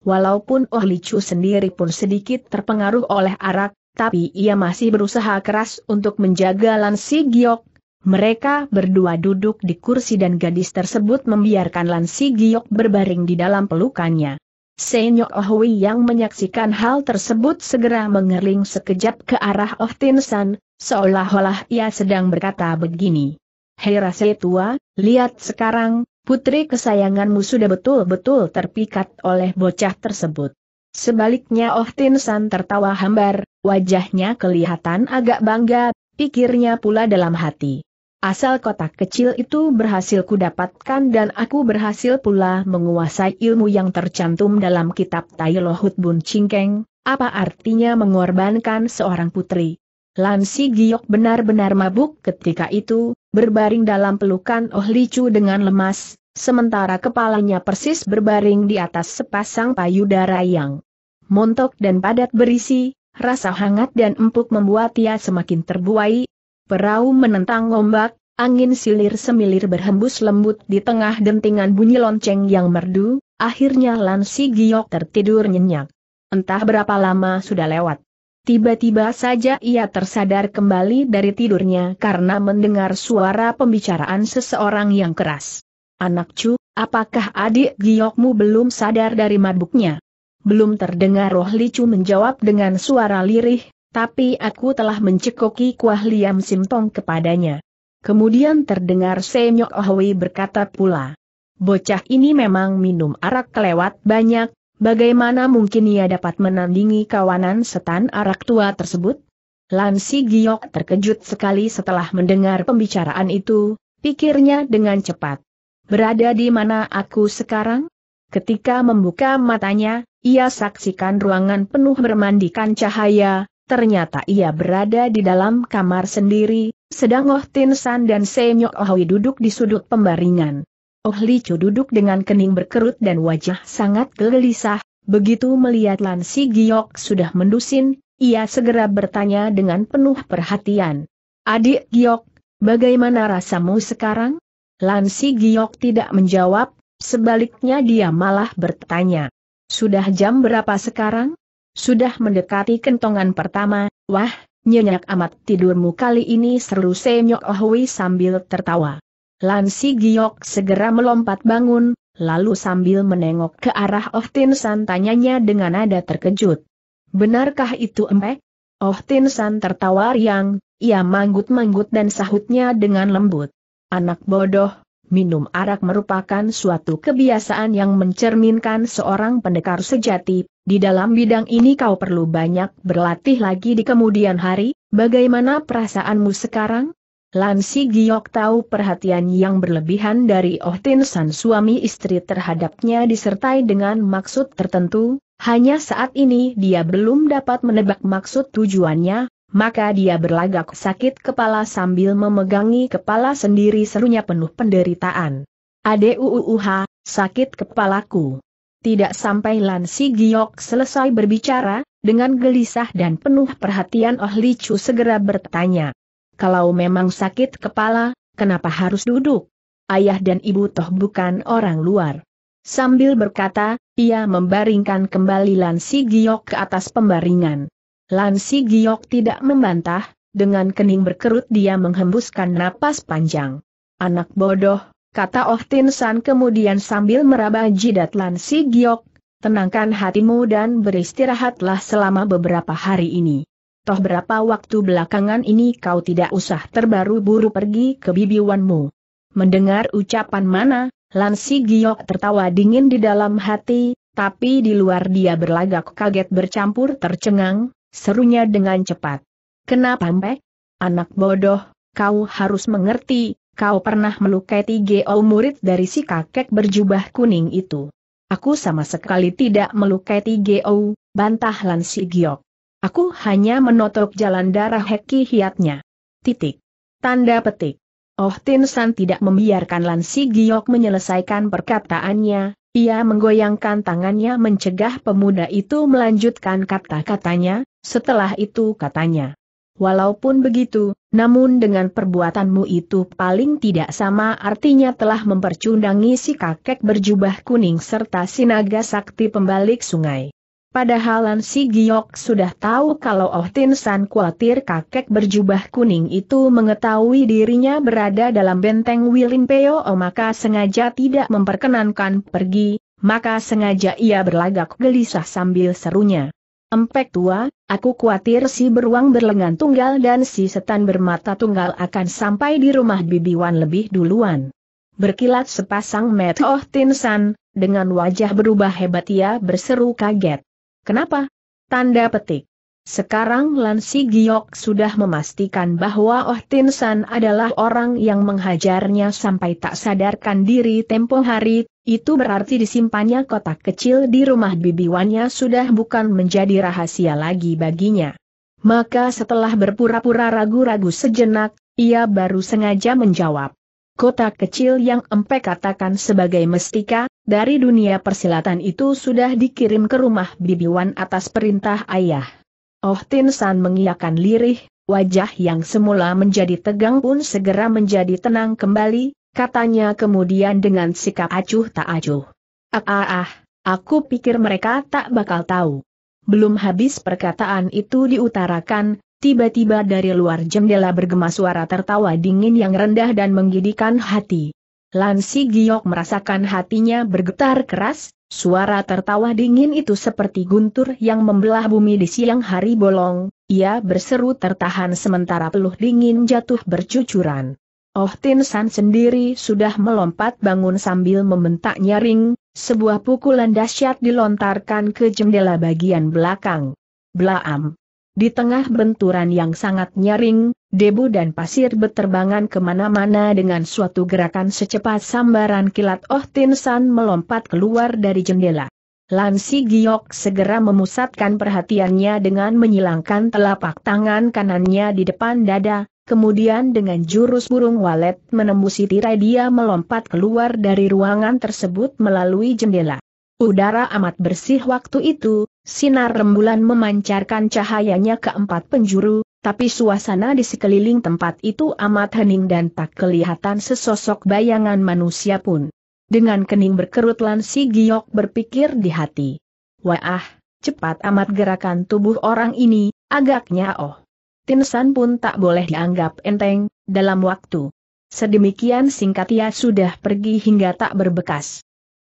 Walaupun Oh Chu sendiri pun sedikit terpengaruh oleh arak, tapi ia masih berusaha keras untuk menjaga Lansi Giok. Mereka berdua duduk di kursi dan gadis tersebut membiarkan Lansi Giok berbaring di dalam pelukannya. Senyo Ohui oh yang menyaksikan hal tersebut segera mengerling sekejap ke arah Oh Tin San, seolah-olah ia sedang berkata begini. Hei Rase tua, lihat sekarang, putri kesayanganmu sudah betul-betul terpikat oleh bocah tersebut. Sebaliknya Oh Tin San tertawa hambar, wajahnya kelihatan agak bangga, pikirnya pula dalam hati. Asal kotak kecil itu berhasil kudapatkan dan aku berhasil pula menguasai ilmu yang tercantum dalam kitab Tai Lohut Bun Cingkeng, apa artinya mengorbankan seorang putri? Lansi Giok benar-benar mabuk ketika itu, berbaring dalam pelukan Oh Licu dengan lemas, sementara kepalanya persis berbaring di atas sepasang payudara yang montok dan padat berisi, rasa hangat dan empuk membuat ia semakin terbuai, Perahu menentang ombak, angin silir semilir berhembus lembut di tengah dentingan bunyi lonceng yang merdu, akhirnya Lansi Giok tertidur nyenyak. Entah berapa lama sudah lewat. Tiba-tiba saja ia tersadar kembali dari tidurnya karena mendengar suara pembicaraan seseorang yang keras. Anak cu, apakah adik giokmu belum sadar dari mabuknya? Belum terdengar roh licu menjawab dengan suara lirih, tapi aku telah mencekoki kuah liam simtong kepadanya. Kemudian terdengar Senyok Ohui berkata pula. Bocah ini memang minum arak kelewat banyak, bagaimana mungkin ia dapat menandingi kawanan setan arak tua tersebut? Lansi Giok terkejut sekali setelah mendengar pembicaraan itu, pikirnya dengan cepat. Berada di mana aku sekarang? Ketika membuka matanya, ia saksikan ruangan penuh bermandikan cahaya, Ternyata ia berada di dalam kamar sendiri, sedang Oh Tin San dan Senyok Ohwi duduk di sudut pembaringan. Oh Li Chu duduk dengan kening berkerut dan wajah sangat gelisah, begitu melihat Lan Si Giok sudah mendusin, ia segera bertanya dengan penuh perhatian. Adik Giok, bagaimana rasamu sekarang? Lan Si Giok tidak menjawab, sebaliknya dia malah bertanya. Sudah jam berapa sekarang? Sudah mendekati kentongan pertama, wah, nyenyak amat tidurmu kali ini seru Senyok Ohui oh sambil tertawa. Lansi Giok segera melompat bangun, lalu sambil menengok ke arah Oh Tin San tanyanya dengan nada terkejut. Benarkah itu empek? Oh Tin San tertawa riang, ia manggut-manggut dan sahutnya dengan lembut. Anak bodoh, minum arak merupakan suatu kebiasaan yang mencerminkan seorang pendekar sejati, di dalam bidang ini kau perlu banyak berlatih lagi di kemudian hari, bagaimana perasaanmu sekarang? Lansi Giok tahu perhatian yang berlebihan dari Oh Tin San suami istri terhadapnya disertai dengan maksud tertentu, hanya saat ini dia belum dapat menebak maksud tujuannya, maka dia berlagak sakit kepala sambil memegangi kepala sendiri serunya penuh penderitaan. Ade uuuh, sakit kepalaku. Tidak sampai Lansi Giok selesai berbicara, dengan gelisah dan penuh perhatian Oh Li Chu segera bertanya. Kalau memang sakit kepala, kenapa harus duduk? Ayah dan ibu toh bukan orang luar. Sambil berkata, ia membaringkan kembali Lansi Giok ke atas pembaringan. Lansi Giok tidak membantah, dengan kening berkerut dia menghembuskan napas panjang. Anak bodoh, kata Oh Tin San kemudian sambil meraba jidat Lansi Giok, tenangkan hatimu dan beristirahatlah selama beberapa hari ini. Toh berapa waktu belakangan ini kau tidak usah terbaru-buru pergi ke bibiwanmu. Mendengar ucapan mana, Lansi Giok tertawa dingin di dalam hati, tapi di luar dia berlagak kaget bercampur tercengang, serunya dengan cepat. Kenapa Mbak? Anak bodoh, kau harus mengerti, kau pernah melukai tiga murid dari si kakek berjubah kuning itu. Aku sama sekali tidak melukai tiga bantah Lan si Giok. Aku hanya menotok jalan darah Heki Hiatnya. Titik. Tanda petik. Oh Tin San tidak membiarkan Lan Si Giok menyelesaikan perkataannya, ia menggoyangkan tangannya mencegah pemuda itu melanjutkan kata-katanya, setelah itu katanya, walaupun begitu, namun dengan perbuatanmu itu paling tidak sama artinya telah mempercundangi si kakek berjubah kuning serta si naga sakti pembalik sungai. Padahal si Giok sudah tahu kalau Oh Tin San khawatir kakek berjubah kuning itu mengetahui dirinya berada dalam benteng Wilimpeo oh, maka sengaja tidak memperkenankan pergi, maka sengaja ia berlagak gelisah sambil serunya. Empek tua, aku khawatir si beruang berlengan tunggal dan si setan bermata tunggal akan sampai di rumah Bibi Wan lebih duluan. Berkilat sepasang mata Oh Tinsan, dengan wajah berubah hebat ia berseru kaget. Kenapa? Tanda petik. Sekarang Lansi Giok sudah memastikan bahwa Oh Tin San adalah orang yang menghajarnya sampai tak sadarkan diri tempo hari, itu berarti disimpannya kotak kecil di rumah bibiwannya sudah bukan menjadi rahasia lagi baginya. Maka setelah berpura-pura ragu-ragu sejenak, ia baru sengaja menjawab. Kotak kecil yang Empek katakan sebagai mestika, dari dunia persilatan itu sudah dikirim ke rumah bibiwan atas perintah ayah. Oh Tin San mengiakan lirih, wajah yang semula menjadi tegang pun segera menjadi tenang kembali, katanya kemudian dengan sikap acuh tak acuh. Ah ah ah, aku pikir mereka tak bakal tahu. Belum habis perkataan itu diutarakan, tiba-tiba dari luar jendela bergema suara tertawa dingin yang rendah dan menggidikan hati. Lansi Giok merasakan hatinya bergetar keras, suara tertawa dingin itu seperti guntur yang membelah bumi di siang hari bolong, ia berseru tertahan sementara peluh dingin jatuh bercucuran. Oh Tin San sendiri sudah melompat bangun sambil membentak nyaring, sebuah pukulan dahsyat dilontarkan ke jendela bagian belakang. Blaam! Di tengah benturan yang sangat nyaring, debu dan pasir berterbangan kemana-mana dengan suatu gerakan secepat sambaran kilat Oh Tin San melompat keluar dari jendela. Lansi Giok segera memusatkan perhatiannya dengan menyilangkan telapak tangan kanannya di depan dada, kemudian dengan jurus burung walet menembusi tirai dia melompat keluar dari ruangan tersebut melalui jendela. Udara amat bersih waktu itu, Sinar rembulan memancarkan cahayanya ke empat penjuru, tapi suasana di sekeliling tempat itu amat hening dan tak kelihatan sesosok bayangan manusia pun. Dengan kening berkerut Lan Si Giok berpikir di hati. Wah, cepat amat gerakan tubuh orang ini, agaknya oh. Tinsan pun tak boleh dianggap enteng, dalam waktu. Sedemikian singkat ia sudah pergi hingga tak berbekas.